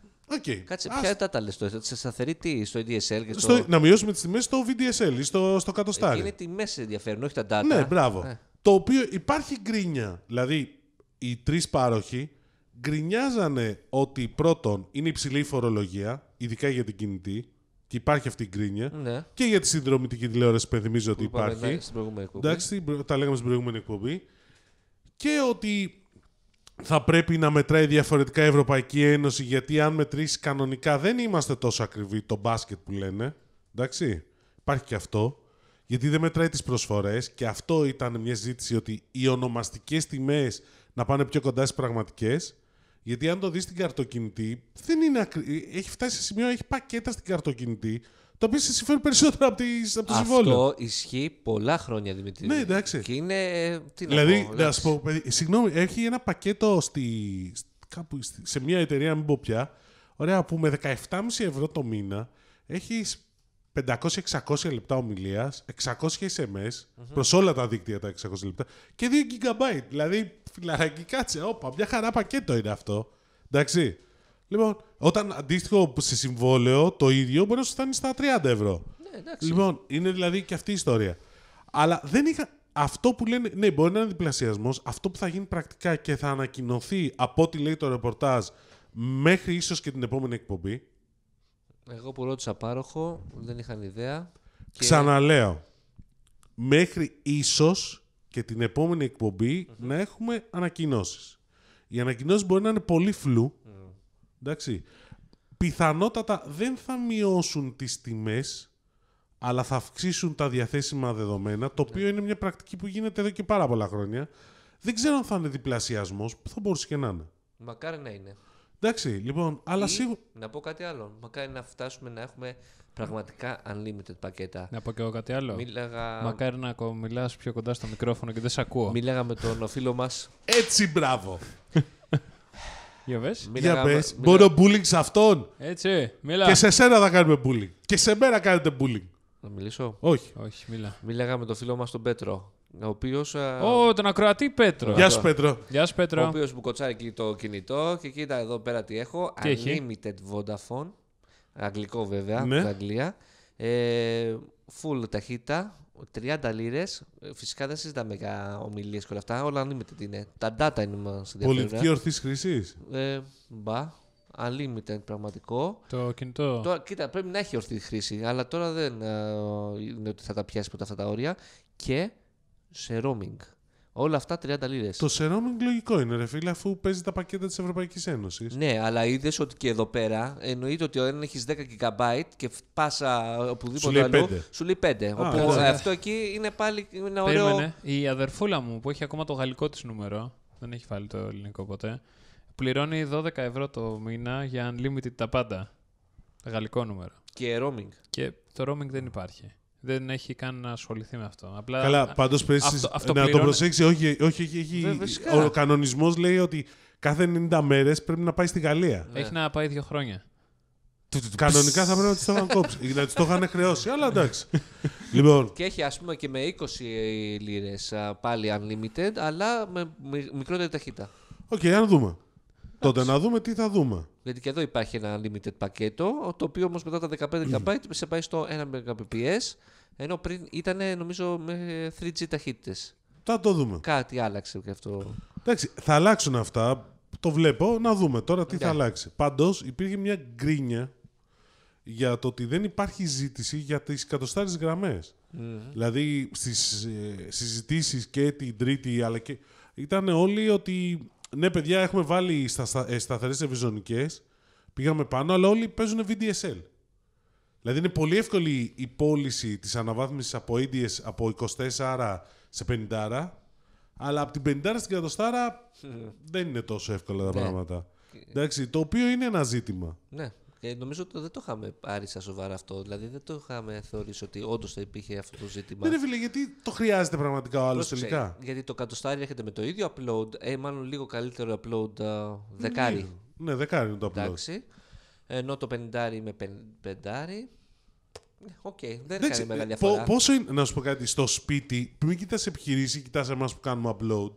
Okay. Κάτσε, ποια ήταν τα λες σε σταθερή τι, στο EDSL στο... στο... Να μειώσουμε τις τιμές στο VDSL ή στο, στο κατοστάρι. Είναι τιμέ ενδιαφέρουν, όχι τα data. Ναι, μπράβο. Ναι. Το οποίο υπάρχει γκρίνια. Δηλαδή, οι τρεις πάροχοι γκρινιάζανε ότι πρώτον είναι υψηλή η φορολογία, ειδικά για την κινητή. Και υπάρχει αυτή η γκρίνια. Ναι. Και για τη συνδρομητική τηλεόραση που ενθυμίζω ότι υπάρχει. στην προηγούμενη εκπομπή. Εντάξει, τα λέγαμε στην προηγούμενη εκπομπή. Και ότι θα πρέπει να μετράει διαφορετικά η Ευρωπαϊκή Ένωση γιατί αν μετρήσει κανονικά δεν είμαστε τόσο ακριβοί το μπάσκετ που λένε. Εντάξει, υπάρχει και αυτό. Γιατί δεν μετράει τις προσφορές, και αυτό ήταν μια ζήτηση ότι οι ονομαστικές τιμές να πάνε πιο κοντά στις πραγματικές. Γιατί αν το δεις στην καρτοκινητή, δεν είναι ακρι... έχει φτάσει σε σημείο, έχει πακέτα στην καρτοκινητή, το οποίο σε συμφέρει περισσότερο από, τις, από το συμβόλαιο. Αυτό ισχύει πολλά χρόνια, Δημητρή. Ναι, εντάξει. Και είναι. Τι δηλαδή, πω, συγγνώμη, έχει ένα πακέτο στη, κάπου, σε μια εταιρεία, μην πω πια, ωραία, που με 17,5 ευρώ το μήνα έχεις 500-600 λεπτά ομιλίας, 600 SMS mm προς όλα τα δίκτυα τα 600 λεπτά και 2 GB. Δηλαδή, φιλαράκι, κάτσε, όπα, μια χαρά πακέτο είναι αυτό. Εντάξει. Λοιπόν, όταν αντίστοιχο σε συμβόλαιο το ίδιο μπορεί να σου φτάνει στα 30 ευρώ. Ναι, εντάξει. Λοιπόν, είναι δηλαδή και αυτή η ιστορία. Αλλά δεν είχα. Αυτό που λένε. Ναι, μπορεί να είναι διπλασιασμός. Αυτό που θα γίνει πρακτικά και θα ανακοινωθεί από ό,τι λέει το ρεπορτάζ μέχρι ίσως και την επόμενη εκπομπή. Εγώ που ρώτησα πάροχο, δεν είχαν ιδέα. Και... Ξαναλέω. Μέχρι ίσως και την επόμενη να έχουμε ανακοινώσεις. Οι ανακοινώσεις μπορεί να είναι πολύ φλου. Mm. Εντάξει. Πιθανότατα δεν θα μειώσουν τις τιμές, αλλά θα αυξήσουν τα διαθέσιμα δεδομένα, το οποίο ναι. είναι μια πρακτική που γίνεται εδώ και πάρα πολλά χρόνια. Δεν ξέρω αν θα είναι διπλασιασμός. θα μπορούσε και να είναι. Μακάρι να είναι. Εντάξει, λοιπόν, αλλά σίγουρα. Να πω κάτι άλλο. Μακάρι να φτάσουμε να έχουμε πραγματικά unlimited πακέτα. Να πω και εγώ κάτι άλλο. Μίλαγα... Μακάρι να μιλάς πιο κοντά στο μικρόφωνο και δεν σε ακούω. Μίλαγα με τον φίλο μας. Έτσι, μπράβο! Για πες. Μπορώ bullying σε αυτόν. Έτσι, μίλα. Και σε σένα θα κάνουμε bullying. Και σε μένα κάνετε bullying. Να μιλήσω. Όχι. Όχι, μίλα. Μίλαγα με τον φίλο μας τον Πέτρο. Ο οποίος. Ω, oh, τον ακροατή Πέτρο. Γεια σου, Πέτρο. Γεια σου, Πέτρο. Ο οποίος μου κοτσάει το κινητό και κοίτα εδώ πέρα τι έχω. Τι Unlimited έχει? Vodafone. Αγγλικό βέβαια, ναι. Αγγλία. Ε, full ταχύτητα. 30 λίρες. Ε, φυσικά δεν συζητάμε για ομιλίες και όλα αυτά. Όλα unlimited είναι. Τα data είναι μας ενδιαφέροντα. Πολιτική ε. ορθή χρήση. Ε, μπα. Unlimited πραγματικό. Το κινητό. Τώρα, κοίτα, πρέπει να έχει ορθή χρήση, αλλά τώρα δεν ε, είναι ότι θα τα πιάσει ποτέ αυτά τα όρια. Και σε roaming. Όλα αυτά 30 λίρες. Το σε roaming λογικό είναι, ρε φίλε, αφού παίζει τα πακέτα της Ευρωπαϊκής Ένωσης. Ναι, αλλά είδες ότι και εδώ πέρα εννοείται ότι όταν έχεις 10 GB και πάσα οπουδήποτε σου αλλού, 5. σου λέει 5. Α, Οπότε αυτό εκεί είναι πάλι ένα ωραίο. Περίμενε. Η αδερφούλα μου που έχει ακόμα το γαλλικό της νούμερο, δεν έχει βάλει το ελληνικό ποτέ, πληρώνει 12 ευρώ το μήνα για unlimited τα πάντα. Γαλλικό νούμερο. Και roaming. Και το roaming δεν υπάρχει δεν έχει καν να ασχοληθεί με αυτό. Απλά, Καλά, πάντως πρέπει να το προσέξει. Όχι, όχι, όχι, ο κανονισμός λέει ότι κάθε 90 μέρες πρέπει να πάει στη Γαλλία. Έχει ναι. να πάει δύο χρόνια. Κανονικά θα πρέπει να τους το είχαν κόψει. Να το είχαν χρεώσει, αλλά εντάξει. λοιπόν. Και έχει ας πούμε και με 20 ε, λίρες πάλι unlimited, αλλά με μικρότερη ταχύτητα. Οκ, okay, να δούμε. Τότε να δούμε τι θα δούμε. Γιατί και εδώ υπάρχει ένα limited πακέτο, το οποίο όμως μετά τα 15 GB σε πάει στο 1 Mbps, ενώ πριν ήταν νομίζω με 3G ταχύτητες. Θα το δούμε. Κάτι άλλαξε και αυτό. Εντάξει, θα αλλάξουν αυτά. Το βλέπω, να δούμε τώρα τι θα ναι. αλλάξει. Πάντως υπήρχε μια γκρίνια για το ότι δεν υπάρχει ζήτηση για τις κατοστάρες γραμμέ. Δηλαδή στις ε, και την Τρίτη αλλά και... Ήταν όλοι ότι ναι, παιδιά, έχουμε βάλει στα, στα, ε, σταθερές Πήγαμε πάνω, αλλά όλοι παίζουν VDSL. Δηλαδή είναι πολύ εύκολη η πώληση της αναβάθμισης από από 24 σε 50. Αλλά από την 50 στην κατοστάρα δεν είναι τόσο εύκολα τα ναι. πράγματα. Εντάξει, το οποίο είναι ένα ζήτημα. Ναι. Ε, νομίζω ότι δεν το είχαμε πάρει σαν σοβαρά αυτό. Δηλαδή δεν το είχαμε θεωρήσει ότι όντως θα υπήρχε αυτό το ζήτημα. Δεν είναι γιατί το χρειάζεται πραγματικά ο άλλος τελικά. Γιατί το κατοστάρι έρχεται με το ίδιο upload. Ε, μάλλον λίγο καλύτερο upload uh, δεκάρι. Ναι, ναι δεκάρι είναι το upload. Εντάξει. Ενώ το πεντάρι με πεντάρι. Οκ, okay, δεν κάνει ε, μεγάλη διαφορά. Πόσο είναι, να σου πω κάτι, στο σπίτι, μην κοιτάς επιχειρήσεις, κοιτάς εμάς που κάνουμε upload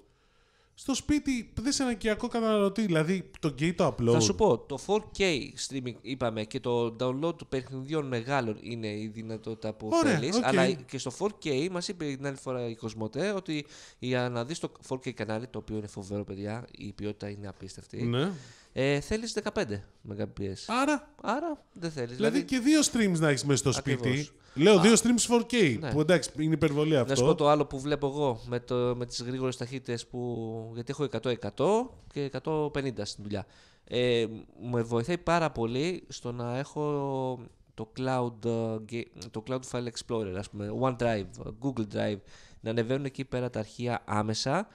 στο σπίτι δεν σε ένα οικιακό καταναλωτή. Δηλαδή το gay το upload. Θα σου πω, το 4K streaming είπαμε και το download του παιχνιδιών μεγάλων είναι η δυνατότητα που θέλει. Αλλά και στο 4K μας είπε την άλλη φορά η Κοσμοτέ ότι για να δεις το 4K κανάλι, το οποίο είναι φοβερό παιδιά, η ποιότητα είναι απίστευτη. Ναι. Ε, θέλεις 15 Mbps. Άρα. Άρα δεν θέλεις. Δηλαδή, δηλαδή, και δύο streams να έχεις μέσα στο σπίτι. Λέω δύο streams 4K. Ναι. Που εντάξει, είναι υπερβολή αυτό. Να σου πω το άλλο που βλέπω εγώ με, το, με τις γρήγορες ταχύτητες που. Γιατί έχω 100-100 και 150 στην δουλειά. Ε, με βοηθάει πάρα πολύ στο να έχω το Cloud, ε, το cloud File Explorer, ας πούμε, OneDrive, Google Drive, να ανεβαίνουν εκεί πέρα τα αρχεία άμεσα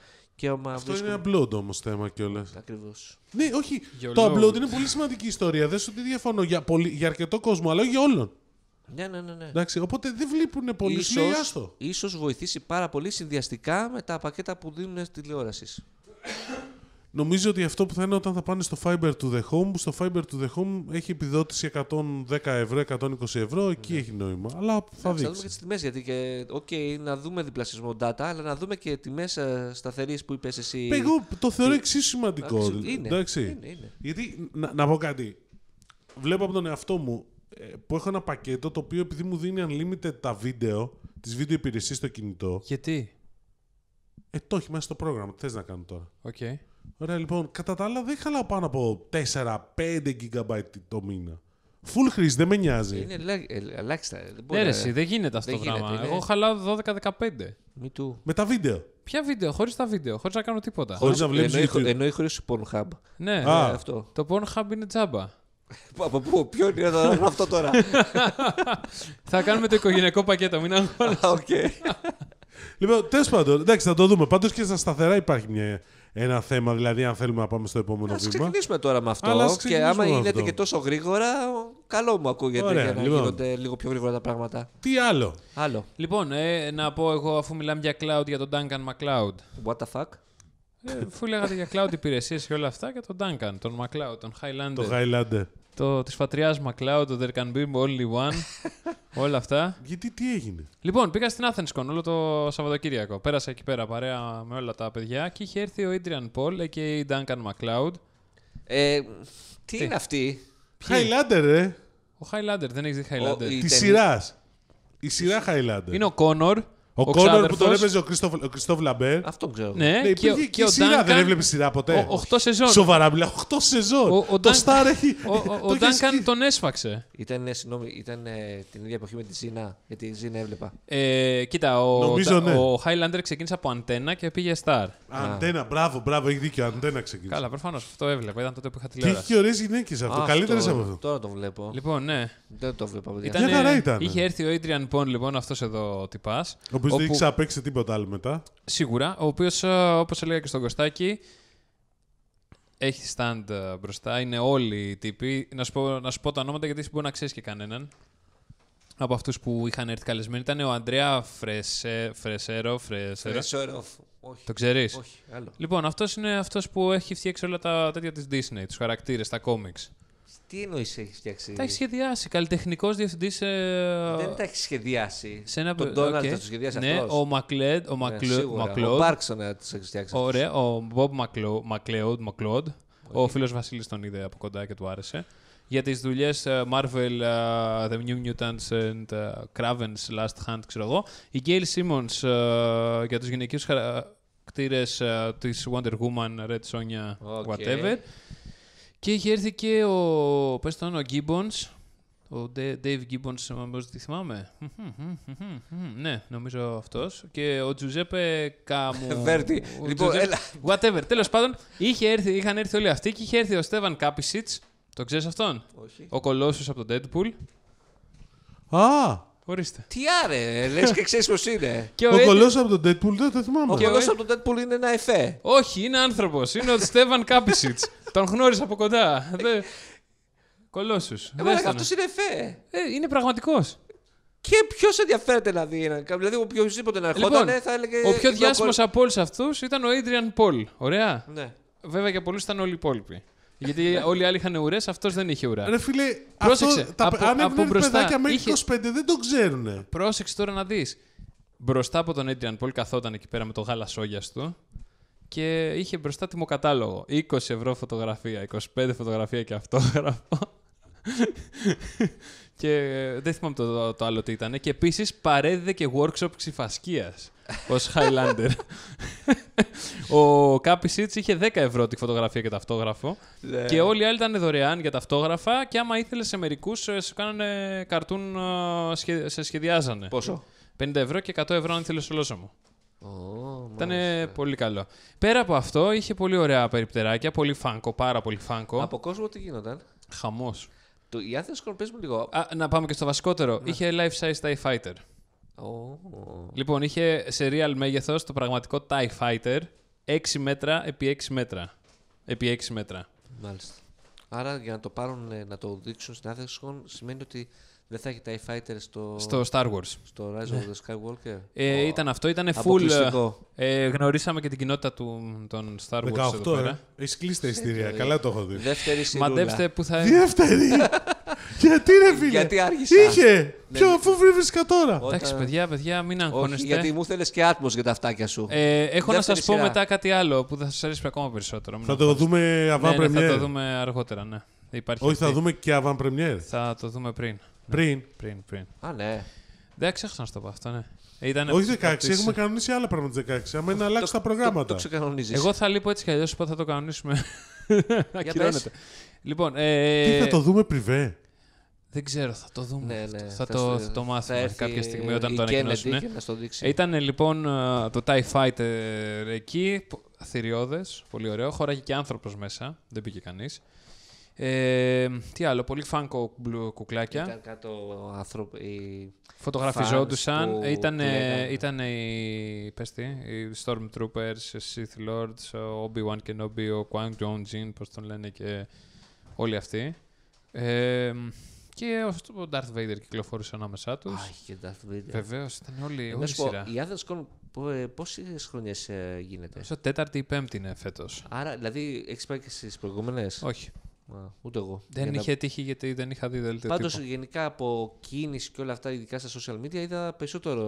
δικαίωμα. Αυτό είναι upload όμως θέμα κιόλας. Ακριβώς. Ναι, όχι. το upload είναι πολύ σημαντική ιστορία. Δεν σου τη διαφωνώ για, πολύ, για αρκετό κόσμο, αλλά όχι για όλον. Ναι, ναι, ναι. ναι. Εντάξει, οπότε δεν βλέπουν πολύ. Ίσως, ίσως βοηθήσει πάρα πολύ συνδυαστικά με τα πακέτα που δίνουν τηλεόρασης. Νομίζω ότι αυτό που θα είναι όταν θα πάνε στο Fiber to the Home, που στο Fiber to the Home έχει επιδότηση 110 ευρώ, 120 ευρώ, εκεί ναι. έχει νόημα. Αλλά θα δείξει. Θα δούμε και τις τιμές, γιατί και, okay, να δούμε διπλασιασμό data, αλλά να δούμε και τιμές ε, σταθερή που είπες εσύ. Εγώ το θεωρώ εξίσου σημαντικό. Είναι, εντάξει. Γιατί να, να πω κάτι. Βλέπω από τον εαυτό μου ε, που έχω ένα πακέτο το οποίο επειδή μου δίνει unlimited τα βίντεο, τις βίντεο υπηρεσίες στο κινητό. Γιατί? Ε, το έχει μέσα στο πρόγραμμα. Τι θες να κάνω τώρα. Okay. Ωραία, λοιπόν, κατά τα άλλα δεν χαλάω πάνω από 4-5 GB το μήνα. Full χρήση, δεν με νοιάζει. Είναι ε, ελάχιστα. Δεν μπορεί ναι, ρε, να... δεν γίνεται αυτό το πράγμα. Εγώ χαλάω 12-15. Με τα βίντεο. Ποια βίντεο, χωρίς τα βίντεο, χωρίς να κάνω τίποτα. Χωρίς να βλέπεις. Ενώ, εννοεί χωρίς Pornhub. Ναι, ναι αυτό. Το Pornhub είναι τζάμπα. Από πού, ποιο είναι αυτό τώρα. θα κάνουμε το οικογενειακό πακέτο, μην αγχώνεσαι. Λοιπόν, τέλος πάντων, εντάξει, θα το δούμε. Πάντως και στα σταθερά υπάρχει μια ένα θέμα, δηλαδή αν θέλουμε να πάμε στο επόμενο ας βήμα. Α ξεκινήσουμε τώρα με αυτό. και άμα γίνεται αυτό. και τόσο γρήγορα, καλό μου ακούγεται για να λοιπόν. γίνονται λίγο πιο γρήγορα τα πράγματα. Τι άλλο. άλλο. Λοιπόν, ε, να πω εγώ αφού μιλάμε για cloud για τον Duncan McCloud. What the fuck. Ε, αφού λέγατε για cloud υπηρεσίες και όλα αυτά και τον Duncan, τον McCloud, τον Highlander. Το Highlander. Το, της φατριάς McCloud, το There Can Be Only One, όλα αυτά. Γιατί τι έγινε. Λοιπόν, πήγα στην Athenscon όλο το Σαββατοκύριακο. Πέρασα εκεί πέρα παρέα με όλα τα παιδιά και είχε έρθει ο Adrian Paul και η Duncan McCloud. Ε, τι, τι, είναι αυτή. Highlander, ρε. Ο Highlander, δεν έχεις δει Highlander. Τη σειράς. Η σειρά Highlander. Είναι ο Connor. Ο, ο Κόνορ που τον έπαιζε ο Κριστόφ, Λαμπέρ. Αυτό ξέρω. Ναι, ναι και, και, και η σειρά, Duncan, δεν έβλεπε σειρά ποτέ. 8 σεζόν. Σοβαρά μιλά, 8 σεζόν. Ο, ο το Duncan, Star έχει. Ο, Ντάνκαν τον έσφαξε. Ήταν, συγγνώμη, ήταν ε, την ίδια εποχή με τη Ζήνα, γιατί η Ζήνα έβλεπα. Ε, κοίτα, ο, Νομίζω, ναι. ο Highlander ξεκίνησε από αντένα και πήγε Star. Αντένα, μπράβο, μπράβο, έχει δίκιο. Αντένα ξεκίνησε. Καλά, προφανώς αυτό έβλεπα. Ήταν τότε που είχα τηλεόραση. Και και ωραίες γυναίκες αυτό. Καλύτερε από αυτό. Τώρα το βλέπω. Λοιπόν, ναι. Δεν το βλέπω. Είχε έρθει ο Adrian Pond, λοιπόν, αυτός εδώ τυπάς. Ο οποίο δεν έχει απέξει τίποτα άλλο μετά. Σίγουρα. Ο οποίος, ε, όπως έλεγα και στον Κωστάκη, έχει stand ε, μπροστά. Είναι όλοι οι τύποι. Να σου πω, να σου πω τα ονόματα γιατί μπορεί να ξέρεις και κανέναν. Από αυτούς που είχαν έρθει καλεσμένοι ήταν ο Αντρέα Φρεσέ, Φρεσέρο. Φρεσέρο. Φρεσέρο. Όχι. Το ξέρεις. Λοιπόν, αυτός είναι αυτός που έχει φτιάξει όλα τα τέτοια της Disney, τους χαρακτήρες, τα κόμιξ. Τι εννοείς έχεις φτιάξει. Τα έχεις σχεδιάσει. Καλλιτεχνικός διευθυντής. Ε, Δεν τα έχεις σχεδιάσει. Σε ένα... Τον Ντόναλτ okay. θα σχεδιάσει ναι, Ο Μακλέντ, ο Μακλέοντ, Ναι, ο τους έχει φτιάξει. Ωραία. Ο Μπομπ Μακλέοντ. Ο φίλος Βασίλης τον είδε από κοντά και του άρεσε. Για τις δουλειές ε, Marvel, ε, The New Mutants and uh, Kraven's Last Hunt, ξέρω εγώ. Η Γκέιλ Σίμον για τους γυναικείους χαρακτήρε τη Wonder Woman, Red Sonja, whatever. Και είχε έρθει και ο, πες τον, ο Gibbons, ο Dave Gibbons, νομίζω ότι θυμάμαι. ναι, νομίζω αυτός. Και ο Τζουζέπε Καμου... Βέρτι. Λοιπόν, έλα. Whatever. Τέλος πάντων, έρθει, είχαν έρθει όλοι αυτοί και είχε έρθει ο Στέβαν Κάπισιτς. Το ξέρεις αυτόν? Όχι. Ο Κολόσος από τον Deadpool. Α, Ορίστε. Τι άρε, λες και ξέρεις πώς είναι. και ο ο από τον Deadpool δεν το θυμάμαι. Ο κολό από τον Deadpool είναι ένα εφέ. Όχι, είναι άνθρωπος. Είναι ο Στέβαν Κάπισιτ. Τον γνώρισα από κοντά. Δε... Κολόσους. Ε, αυτός είναι φε. Ε, είναι πραγματικός. Και ποιος ενδιαφέρεται να δει έναν. Δηλαδή, οποιοδήποτε να λοιπόν, ερχόταν λοιπόν, θα έλεγε. Ο πιο διάσημο από όλους αυτούς ήταν ο Adrian Paul. Ωραία. Ναι. Βέβαια για πολλούς ήταν όλοι οι υπόλοιποι. Γιατί ναι. όλοι οι άλλοι είχαν ουρές, αυτός δεν είχε ουρά. Ρε φίλε, Πρόσεξε, αυτό, από, αν από μπροστά, παιδάκια μέχρι 25 δεν το ξέρουν. Πρόσεξε τώρα να δεις. Μπροστά από τον Adrian Paul καθόταν εκεί πέρα με το γάλα σόγια του και είχε μπροστά κατάλογο. 20 ευρώ φωτογραφία, 25 φωτογραφία και αυτόγραφο. και ε, δεν θυμάμαι το, το, άλλο τι ήταν. Και επίσης παρέδιδε και workshop ξυφασκίας ως Highlander. ο Κάπι Σίτς είχε 10 ευρώ τη φωτογραφία και ταυτόγραφο. Yeah. Ναι. Και όλοι οι άλλοι ήταν δωρεάν για ταυτόγραφα. Και άμα ήθελες σε μερικούς, ε, σου κάνανε καρτούν, ε, σε σχεδιάζανε. Πόσο? 50 ευρώ και 100 ευρώ αν ήθελε ολόσωμο. Oh, Ήταν πολύ καλό. Πέρα από αυτό, είχε πολύ ωραία περιπτεράκια, πολύ φάνκο, πάρα πολύ φάνκο. Από κόσμο τι γίνονταν? Χαμός. Η Athens μου λίγο. να πάμε και στο βασικότερο. Ναι. Είχε life size TIE Fighter. Λοιπόν, είχε σε real μέγεθος το πραγματικό TIE Fighter 6 μέτρα επί 6 μέτρα. Επί 6 μέτρα. Μάλιστα. Άρα για να το πάρουν ε, να το δείξουν στην Athens σημαίνει ότι δεν θα έχει TIE Fighter στο, στο Star Wars. Στο Rise of ναι. the Skywalker. Ε, Ήταν αυτό, ήταν full. Ε, γνωρίσαμε και την κοινότητα του, των Star Wars. 18, εδώ πέρα. ε. Έχεις κλείσει τα ε, Καλά το έχω δει. Δεύτερη σειρά. Μαντέψτε που θα. είναι. Δεύτερη! γιατί ρε φίλε! Γιατί άργησες. Είχε! Ναι, Ποιο, ναι. αφού βρίσκα τώρα. Εντάξει, παιδιά, παιδιά, μην αγχώνεστε. γιατί μου θέλει και άτμος για τα αυτάκια σου. Ε, έχω να σας πω μετά κάτι άλλο που θα σας αρέσει ακόμα περισσότερο. Θα το δούμε avant Θα το δούμε αργότερα, ναι. Όχι, θα δούμε και avant premiere. Θα το δούμε πριν. Πριν. Πριν, πριν. Α, ναι. Δεν ξέχασα να το πω αυτό, ναι. Ε, Ήτανε Όχι 16, έχουμε κανονίσει άλλα πράγματα 16. Αν είναι αλλάξει τα προγράμματα. Το, το, ξεκανονίζεις. Εγώ θα λείπω έτσι κι αλλιώς, είπα θα το κανονίσουμε. Ακυρώνεται. Λοιπόν, ε... Τι θα το δούμε πριβέ. Δεν ξέρω, θα το δούμε. Ναι, ναι, θα, θα, το, θα το μάθουμε θα κάποια στιγμή όταν το ανακοινώσουμε. Ήταν λοιπόν ε, το TIE Fighter εκεί, θηριώδες, πολύ ωραίο. Χώραγε και άνθρωπος μέσα, δεν πήγε κανείς. Ε, τι άλλο, πολύ φάνκο κουκλάκια. Ήταν κάτω άνθρωποι. Φωτογραφιζόντουσαν. Ήταν, ήταν οι, πες τι, οι Stormtroopers, οι Sith Lords, ο Obi-Wan και ο Quang Jong-jin, πώς τον λένε και όλοι αυτοί. Ε, και ο Darth Vader κυκλοφόρησε ανάμεσά τους. Αχ, και Darth Vader. Βεβαίως, ήταν όλοι, όλη η σειρά. Η ε, πόσες χρονιές ε, γίνεται. Στο τέταρτη ή πέμπτη είναι φέτος. Άρα, δηλαδή, έχεις πάει και στις προηγούμενες. Όχι ούτε εγώ. Δεν είχε να... τύχει γιατί δεν είχα δει δελτίο. Πάντως, γενικά από κίνηση και όλα αυτά, ειδικά στα social media, είδα περισσότερο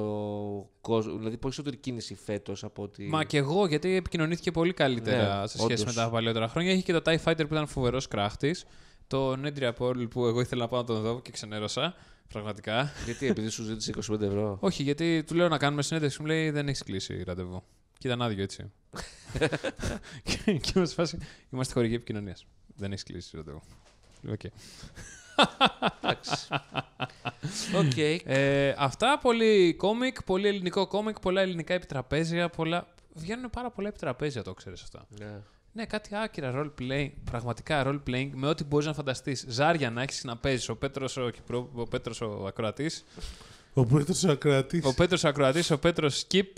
κόσμο, δηλαδή περισσότερη κίνηση φέτος από ότι. Μα και εγώ, γιατί επικοινωνήθηκε πολύ καλύτερα ναι, σε σχέση με τα παλιότερα χρόνια. Είχε και το TIE Fighter που ήταν φοβερός κράχτης. Το Nedria Paul που εγώ ήθελα να πάω να τον δω και ξενέρωσα. Πραγματικά. Γιατί, επειδή σου ζήτησε 25 ευρώ. Όχι, γιατί του λέω να κάνουμε συνέντευξη. Μου λέει δεν έχεις κλείσει ραντεβού. Και ήταν άδειο έτσι. και, και μας φάση, είμαστε χορηγοί επικοινωνίας. Δεν έχεις κλείσει ραντεβού. Οκ. Εντάξει. Ε, αυτά. Πολύ κόμικ, πολύ ελληνικό κόμικ, πολλά ελληνικά επιτραπέζια. Πολλά... Βγαίνουν πάρα πολλά επιτραπέζια, το ξέρεις αυτό; Ναι. Ναι, κάτι άκυρα role playing, πραγματικά role playing με ό,τι μπορείς να φανταστείς. Ζάρια να έχεις να παίζεις. Ο Πέτρος ο, Κυπρό, ο, Πέτρος, ο Ακροατής. Ο Πέτρος Ακροατής. Ο Πέτρος Ακροατής, ο Πέτρος Skip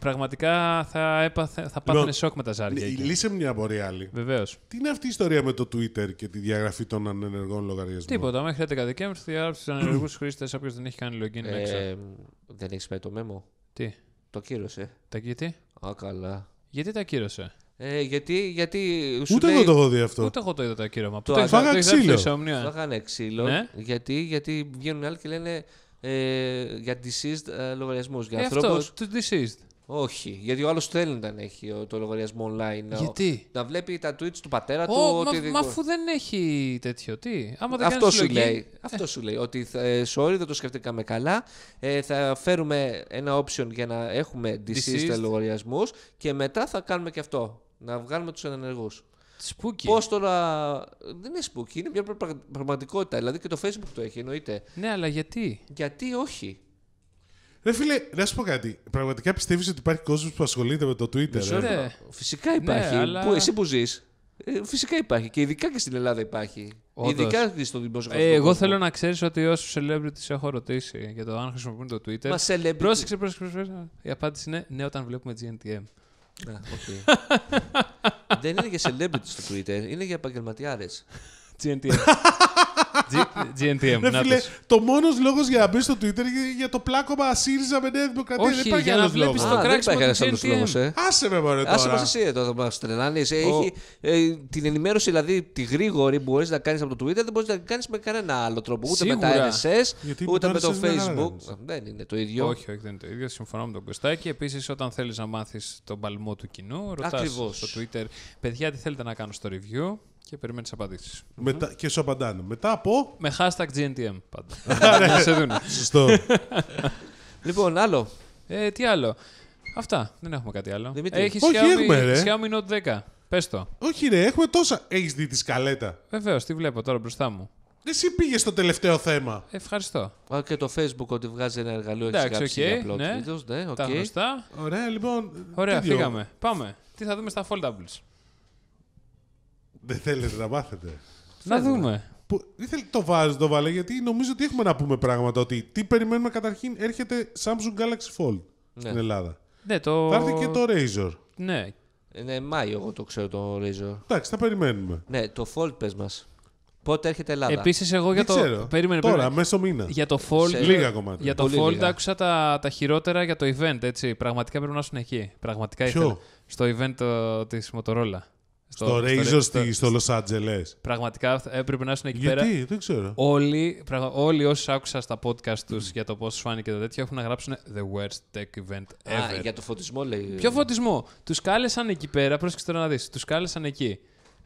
πραγματικά θα, έπαθε, θα πάθαινε λοιπόν, σοκ με τα ζάρια. Ναι, λύσε μια απορία άλλη. Βεβαίως. Τι είναι αυτή η ιστορία με το Twitter και τη διαγραφή των ανενεργών λογαριασμών. Τίποτα. Μέχρι 11 Δεκέμβρη θα διαγράψει τους ανενεργούς χρήστες όποιος δεν έχει κάνει login ε, Δεν έχεις πάει το μέμο. Τι. Το κύρωσε. Τα γιατί. Α, καλά. Γιατί τα κύρωσε. Ε, γιατί, γιατί Ούτε εγώ το έχω δει αυτό. Ούτε εγώ το είδα το ακύρωμα. Το, το, φάγανε ξύλο. Φάγανε ξύλο. Ναι. Γιατί, γιατί βγαίνουν άλλοι και λένε ε, για deceased ε, λογαριασμού. Για ε, ανθρώπους... Αυτό, όχι, γιατί ο άλλος θέλει να έχει το λογαριασμό online. Γιατί? Να βλέπει τα tweets του πατέρα του. ότι μα, μα αφού δεν έχει τέτοιο, τι. Άμα δεν αυτό, σου λέει, αυτό σου λέει. Ότι ε, sorry, δεν το σκεφτήκαμε καλά. Ε, θα φέρουμε ένα option για να έχουμε deceased λογαριασμούς και μετά θα κάνουμε και αυτό. Να βγάλουμε τους ενεργούς. Spooky. Πώς τώρα. Δεν είναι spooky, είναι μια πραγματικότητα. Δηλαδή και το Facebook το έχει, εννοείται. Ναι, αλλά γιατί. Γιατί όχι. Ρε φίλε, να σου πω κάτι. Πραγματικά πιστεύεις ότι υπάρχει κόσμος που ασχολείται με το Twitter. Ρε. Ναι. Φυσικά υπάρχει. Ναι, που, εσύ που ζεις. Ε, φυσικά υπάρχει. Και ειδικά και στην Ελλάδα υπάρχει. Όντως. Ειδικά στο δημοσιογραφικό. Ε, εγώ θέλω να ξέρεις ότι όσους celebrities έχω ρωτήσει για το αν χρησιμοποιούν το Twitter. Μα celebrity. Πρόσεξε, πρόσεξε, πρόσεξε. Η απάντηση είναι ναι, όταν βλέπουμε GNTM. okay. Δεν είναι για celebrities το Twitter, είναι για επαγγελματιάδε. GNTM. GNTM. το μόνος λόγος για να μπεις στο Twitter είναι για το πλάκωμα ΣΥΡΙΖΑ με Νέα Δημοκρατία. Όχι, δεν υπάρχει για να βλέπει το Δεν υπάρχει άλλος λόγος. Ε. Άσε με μόνο τώρα. Άσε με εσύ εδώ μα τρελάνε. Ε, την ενημέρωση, δηλαδή τη γρήγορη που μπορείς να κάνεις από το Twitter δεν μπορείς να κάνεις με κανένα άλλο τρόπο. Ούτε με τα RSS, ούτε με το Facebook. Δεν είναι το ίδιο. Όχι, όχι, δεν είναι το ίδιο. Συμφωνώ με τον Κωστάκη. Επίσης, όταν θέλεις να μάθεις τον παλμό του κοινού, ρωτάς στο Twitter, παιδιά, τι θέλετε να κάνω στο review. Και περιμένεις τι απαντήσει. Και σου απαντάνε. Μετά από. Με hashtag GNTM πάντα. Ναι, ναι. να σε δουν. Σωστό. λοιπόν, άλλο. Ε, τι άλλο. Αυτά. Δεν έχουμε κάτι άλλο. Δημήτρη. Έχει Όχι, Xiaomi, Xiaomi Note 10. Πες το. Όχι, ρε, έχουμε τόσα. Έχει δει τη σκαλέτα. Βεβαίως, τη βλέπω τώρα μπροστά μου. Εσύ πήγες στο τελευταίο θέμα. Ευχαριστώ. Α, και το Facebook ότι βγάζει ένα εργαλείο έχει Εντάξει, οκ. Okay, ναι. ναι, okay. Τα γνωστά. Ωραία, λοιπόν. Ωραία, φύγαμε. Πάμε. Τι θα δούμε στα foldables. Δεν θέλετε να μάθετε. Να δούμε. δεν θέλει το βάζεις το βάλε, γιατί νομίζω ότι έχουμε να πούμε πράγματα. Ότι τι περιμένουμε καταρχήν έρχεται Samsung Galaxy Fold ναι. στην Ελλάδα. Ναι, το... Θα έρθει και το Razor. Ναι. Ε, ναι, Μάιο εγώ το ξέρω το Razor. Εντάξει, θα περιμένουμε. Ναι, το Fold πες μας. Πότε έρχεται Ελλάδα. Επίσης, εγώ για το. Ξέρω. Περίμενε, μήνα. Για το Fold. Λίγα κομμάτια. Για το Fold λίγα. άκουσα τα, τα χειρότερα για το event. Έτσι. Πραγματικά πρέπει να ήσουν εκεί. Πραγματικά Στο event της Motorola. Στο, Razor στο Λο Άντζελε. Πραγματικά ε, έπρεπε να είναι εκεί πέρα. Γιατί, δεν ξέρω. Όλοι, πραγμα, όλοι όσοι άκουσα στα podcast τους για το πώς σου φάνηκε το τέτοιο έχουν να γράψουν The worst tech event ever. Α, για το φωτισμό λέει. Ποιο φωτισμό. Τους κάλεσαν εκεί πέρα, πρόσεξε τώρα να δεις. Τους κάλεσαν εκεί.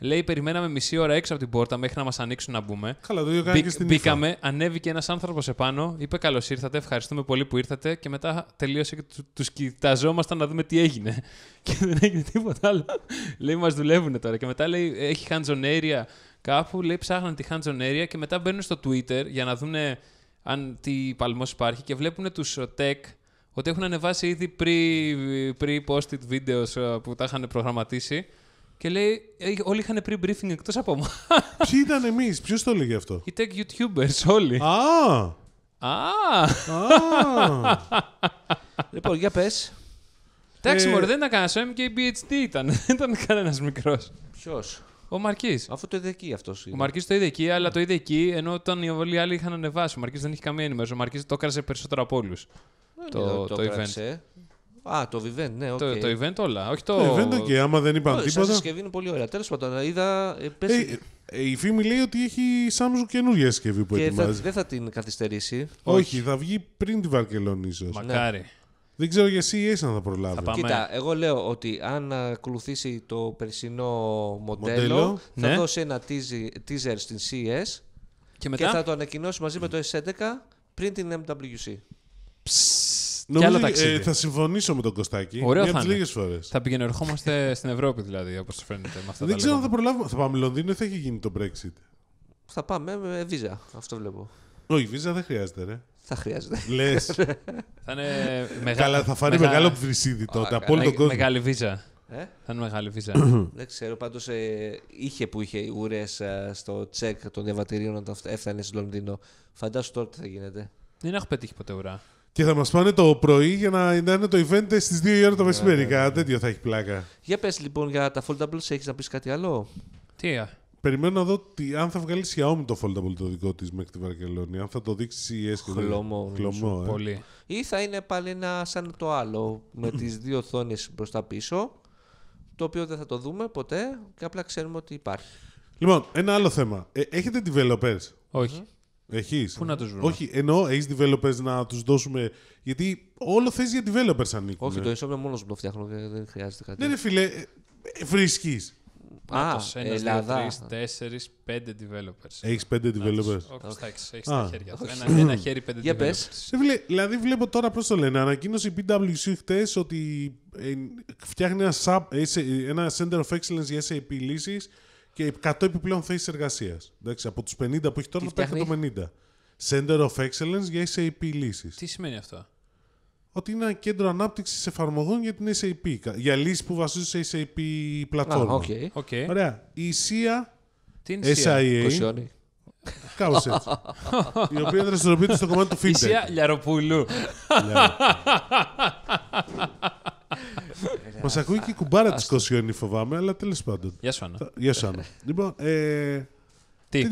Λέει, περιμέναμε μισή ώρα έξω από την πόρτα μέχρι να μας ανοίξουν να μπούμε. Καλά, το ίδιο και στην Μπήκαμε, ύφα. ανέβηκε ένας άνθρωπος επάνω, είπε καλώς ήρθατε, ευχαριστούμε πολύ που ήρθατε και μετά τελείωσε και του κοιταζόμασταν να δούμε τι έγινε. και δεν έγινε τίποτα άλλο. λέει, μας δουλεύουν τώρα. Και μετά λέει, έχει area κάπου, λέει, ψάχναν τη area και μετά μπαίνουν στο Twitter για να δουν αν τι παλμός υπάρχει και βλέπουν τους tech ότι έχουν ανεβάσει ήδη pre-posted videos που τα είχαν προγραμματίσει και λέει, «Ε, όλοι είχαν pre-briefing εκτός από εμά. Ποιοι ήταν εμείς, ποιος το έλεγε αυτό. Οι tech YouTubers, όλοι. Α! Α! λοιπόν, για πες. Εντάξει, ε, μωρέ, δεν ήταν κανένας MKBHD ήταν. Δεν ήταν κανένας μικρός. Ποιος. Ο Μαρκής. Αφού το είδε εκεί αυτός. Ο Μαρκής το είδε εκεί, αλλά το είδε εκεί ενώ όταν οι άλλοι είχαν ανεβάσει. Ο Μαρκής δεν είχε καμία ενημέρωση. Ο Μαρκής το έκρασε περισσότερο από όλους. Ε, το, το, το event. Α, το event, ναι, okay. το, event όλα. Όχι το... το event, okay, άμα δεν είπαν τίποτα. Η συσκευή είναι πολύ ωραία. Τέλος πάντων, είδα. Ε, πες... Ε, ε, η φήμη λέει ότι έχει η Samsung καινούργια συσκευή που και ετοιμάζει. δεν θα την καθυστερήσει. Όχι, θα βγει πριν τη Βαρκελόνη, ίσως. Ναι. Μακάρι. Δεν ξέρω για εσύ αν θα προλάβεις. Θα πάμε. Κοίτα, εγώ λέω ότι αν ακολουθήσει το περσινό μοντέλο, θα ναι. δώσει ένα teaser στην CES και, μετά? θα το ανακοινώσει μαζί με το S11 πριν την MWC. Ψ. Νομίζω, Ε, θα συμφωνήσω με τον Κωστάκη. Ωραίο θα λίγες Φορές. Θα ερχόμαστε στην Ευρώπη, δηλαδή, όπως φαίνεται. Με αυτά δεν ξέρω αν θα προλάβουμε. Θα πάμε Λονδίνο ή θα έχει γίνει το Brexit. Θα πάμε με βίζα, αυτό βλέπω. Όχι, βίζα δεν χρειάζεται, ρε. Θα χρειάζεται. Λες. θα είναι μεγάλο. Καλά, θα φανεί μεγάλο βρυσίδι τότε από όλο τον κόσμο. Μεγάλη βίζα. Ε? Θα είναι μεγάλη βίζα. δεν ξέρω, πάντως ε, είχε που είχε ουρές ε, στο τσεκ των διαβατηρίων όταν έφτανε στο Λονδίνο. Φαντάσου τώρα τι θα γίνεται. Δεν έχω πετύχει ποτέ ουρά. Και θα μας πάνε το πρωί για να, είναι το event στις 2 η ώρα το ναι, μεσημέρι. Ναι, ναι, κάτι τέτοιο θα έχει πλάκα. Για πες λοιπόν για τα foldables, έχεις να πεις κάτι άλλο. Τι. Περιμένω να δω τι, αν θα βγάλει Xiaomi το foldable το δικό της μέχρι τη Βαρκελόνη. Αν θα το δείξει η ES Χλωμό. Χλωμό ε. Πολύ. Ή θα είναι πάλι ένα σαν το άλλο με τις δύο οθόνες μπροστά πίσω. Το οποίο δεν θα το δούμε ποτέ και απλά ξέρουμε ότι υπάρχει. Λοιπόν, ένα άλλο θέμα. Ε, έχετε developers. Όχι. Έχεις. Πού να τους βρούμε. Όχι, εννοώ έχεις developers να τους δώσουμε. Γιατί όλο θες για developers ανήκουν. Όχι, το Instagram μόνος μου το φτιάχνω. Δεν χρειάζεται κάτι. Ναι, ρε φίλε, ε, ε, βρίσκεις. Α, Ελλάδα. Έχει 4, πέντε developers. Έχεις πέντε developers. Όχι, έχει τα χέρια του. Ένα, χέρι πέντε Για πες. Δηλαδή, βλέπω τώρα πώς το λένε. Ανακοίνωσε η PWC χτες ότι ε, φτιάχνει ένα, ένα Center of Excellence για SAP λύσεις και 100 επιπλέον θέσεις εργασίας. Από τους 50 που έχει τώρα, θα πάει 50. Center of Excellence για SAP λύσεις. Τι σημαίνει αυτό. Ότι είναι ένα κέντρο ανάπτυξης εφαρμογών για την SAP. Για λύσεις που βασίζονται σε SAP πλατφόρμα. Ah, okay. Okay. Ωραία. Η SIA. Τι είναι SIA. Κάπως έτσι. η οποία δραστηριοποιείται στο κομμάτι του feedback. Η SIA Λιαροπούλου. Μας ακούει και η κουμπάρα της Κοσιόνη, φοβάμαι, αλλά τέλος πάντων. Γεια σου, Άννα. Γεια σου, Άννα. λοιπόν, ε, τι.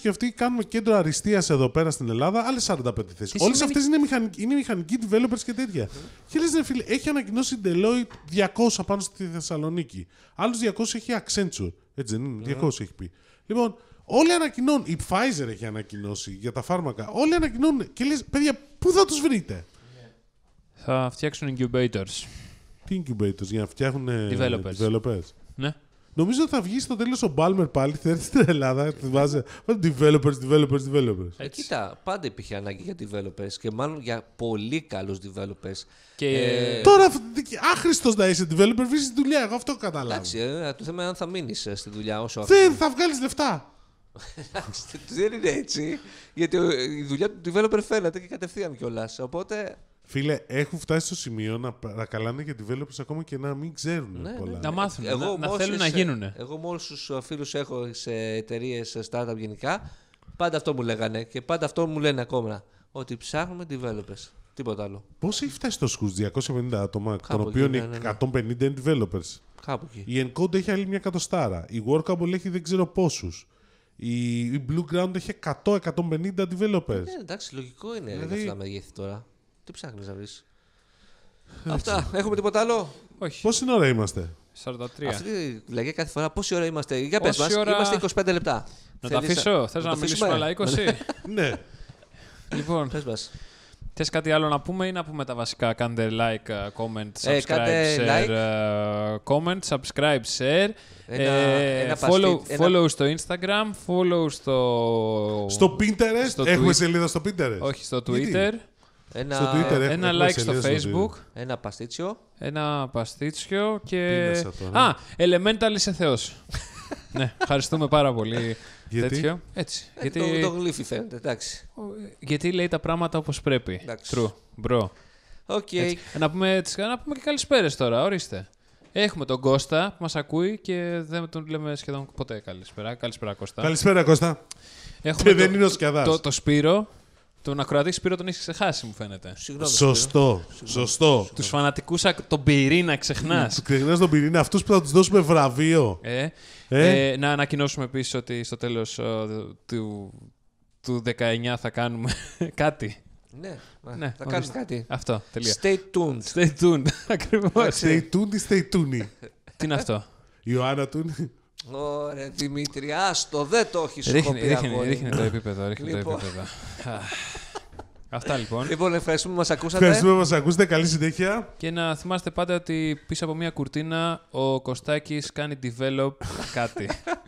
και αυτή κάνουμε κέντρο αριστείας εδώ πέρα στην Ελλάδα, άλλες 45 θέσει. Όλε αυτές είναι, μηχανικοί, είναι developers και τέτοια. Και λε, φίλε, έχει ανακοινώσει η Deloitte 200 πάνω στη Θεσσαλονίκη. Άλλους 200 έχει Accenture. Έτσι δεν είναι, 200 έχει πει. Λοιπόν, όλοι ανακοινώνουν. Η Pfizer έχει ανακοινώσει για τα φάρμακα. Όλοι ανακοινώνουν. Και λες, παιδιά, πού θα τους βρείτε. Θα φτιάξουν incubators incubators για να φτιάχνουν developers. Ναι. Νομίζω ότι θα βγει στο τέλος ο Μπάλμερ πάλι, θα έρθει στην Ελλάδα, θα βάζει developers, developers, developers. Ε, κοίτα, πάντα υπήρχε ανάγκη για developers και μάλλον για πολύ καλούς developers. Και... Ε... Τώρα, άχρηστος να είσαι developer, βρει δουλειά. Εγώ αυτό καταλάβω. Εντάξει, ε, ε, το θέμα είναι αν θα μείνεις ε, στη δουλειά όσο αυτό. Δεν θα βγάλεις λεφτά. Δεν είναι έτσι. Γιατί η δουλειά του developer φαίνεται και κατευθείαν κιόλας. Οπότε Φίλε, έχουν φτάσει στο σημείο να παρακαλάνε για developers ακόμα και να μην ξέρουν ναι, πολλά. Ναι. Να μάθουν, εγώ, να, θέλουν να γίνουν. Εγώ με όλου τους ε, φίλους έχω σε εταιρείες, startup γενικά, πάντα αυτό μου λέγανε και πάντα αυτό μου λένε ακόμα. Ότι ψάχνουμε developers. Τίποτα άλλο. Πώς έχει φτάσει το σκουτ 250 άτομα, Κάπου των οποίων ναι, 150 είναι ναι, ναι. developers. Κάπου εκεί. Η Encode έχει άλλη μια κατοστάρα. Η Workable έχει δεν ξέρω πόσους. Η, Blue Ground έχει 100-150 developers. Ναι, εντάξει, λογικό είναι δηλαδή... αυτά τα μεγέθη τώρα. Τι ψάχνεις να Αυτά. Έχουμε τίποτα άλλο. Όχι. Πόση ώρα είμαστε. 43. Αυτή λέγε κάθε φορά πόση ώρα είμαστε. Για πες μας, ώρα... είμαστε 25 λεπτά. Να τα αφήσω. Θε να, να μιλήσουμε άλλα 20. Ναι. ναι. Λοιπόν. Πες μας. Θες κάτι άλλο να πούμε ή να πούμε τα βασικά. Κάντε like, uh, comment, ε, subscribe, ε, share, like. Uh, comment, subscribe, share. Ένα, ε, ένα follow, follow στο Instagram, follow στο... Στο Pinterest. Στο Έχουμε σελίδα στο Pinterest. Όχι, στο Twitter. Γιατί? Ένα, ένα like στο Facebook. Ένα παστίτσιο. Ένα παστίτσιο και. Ναι. Α, Elemental είσαι Θεός. ναι, ευχαριστούμε πάρα πολύ. Γιατί? Τέτοιο. Έτσι. Ε, γιατί... Το, το γλύφι φαίνεται, εντάξει. Ε, γιατί λέει τα πράγματα όπως πρέπει. Εντάξει. True, bro. Okay. Να, πούμε, να πούμε και καλησπέρες τώρα, ορίστε. Έχουμε τον Κώστα που μας ακούει και δεν τον λέμε σχεδόν ποτέ καλησπέρα. Καλησπέρα Κώστα. Καλησπέρα Κώστα. Έχουμε και το, δεν είναι ο Σκιαδάς. το, το Σπύρο, τον ακροατή Σπύρο τον έχεις ξεχάσει, μου φαίνεται. Σωστό. Σωστό. Τους φανατικούς τον πυρήνα ξεχνάς. Τους ξεχνάς τον πυρήνα, αυτούς που θα τους δώσουμε βραβείο. Ε, ε? Ε, να ανακοινώσουμε επίσης ότι στο τέλος του, του 19 θα κάνουμε κάτι. Ναι, ναι, θα κάνουμε κάτι. Αυτό. Τελεία. Stay tuned. Stay tuned. ακριβώς. Stay tuned ή stay tuned. Τι είναι αυτό. Ιωάννα Τούνι. Ωραία, Δημήτρη, άστο, δεν το έχεις σου Ρίχνει, ρίχνει το επίπεδο, ρίχνει το λοιπόν. επίπεδο. Αυτά λοιπόν. Λοιπόν, ευχαριστούμε που μας ακούσατε. Ευχαριστούμε που μας ακούσατε. Καλή συνέχεια. Και να θυμάστε πάντα ότι πίσω από μια κουρτίνα ο Κωστάκης κάνει develop κάτι.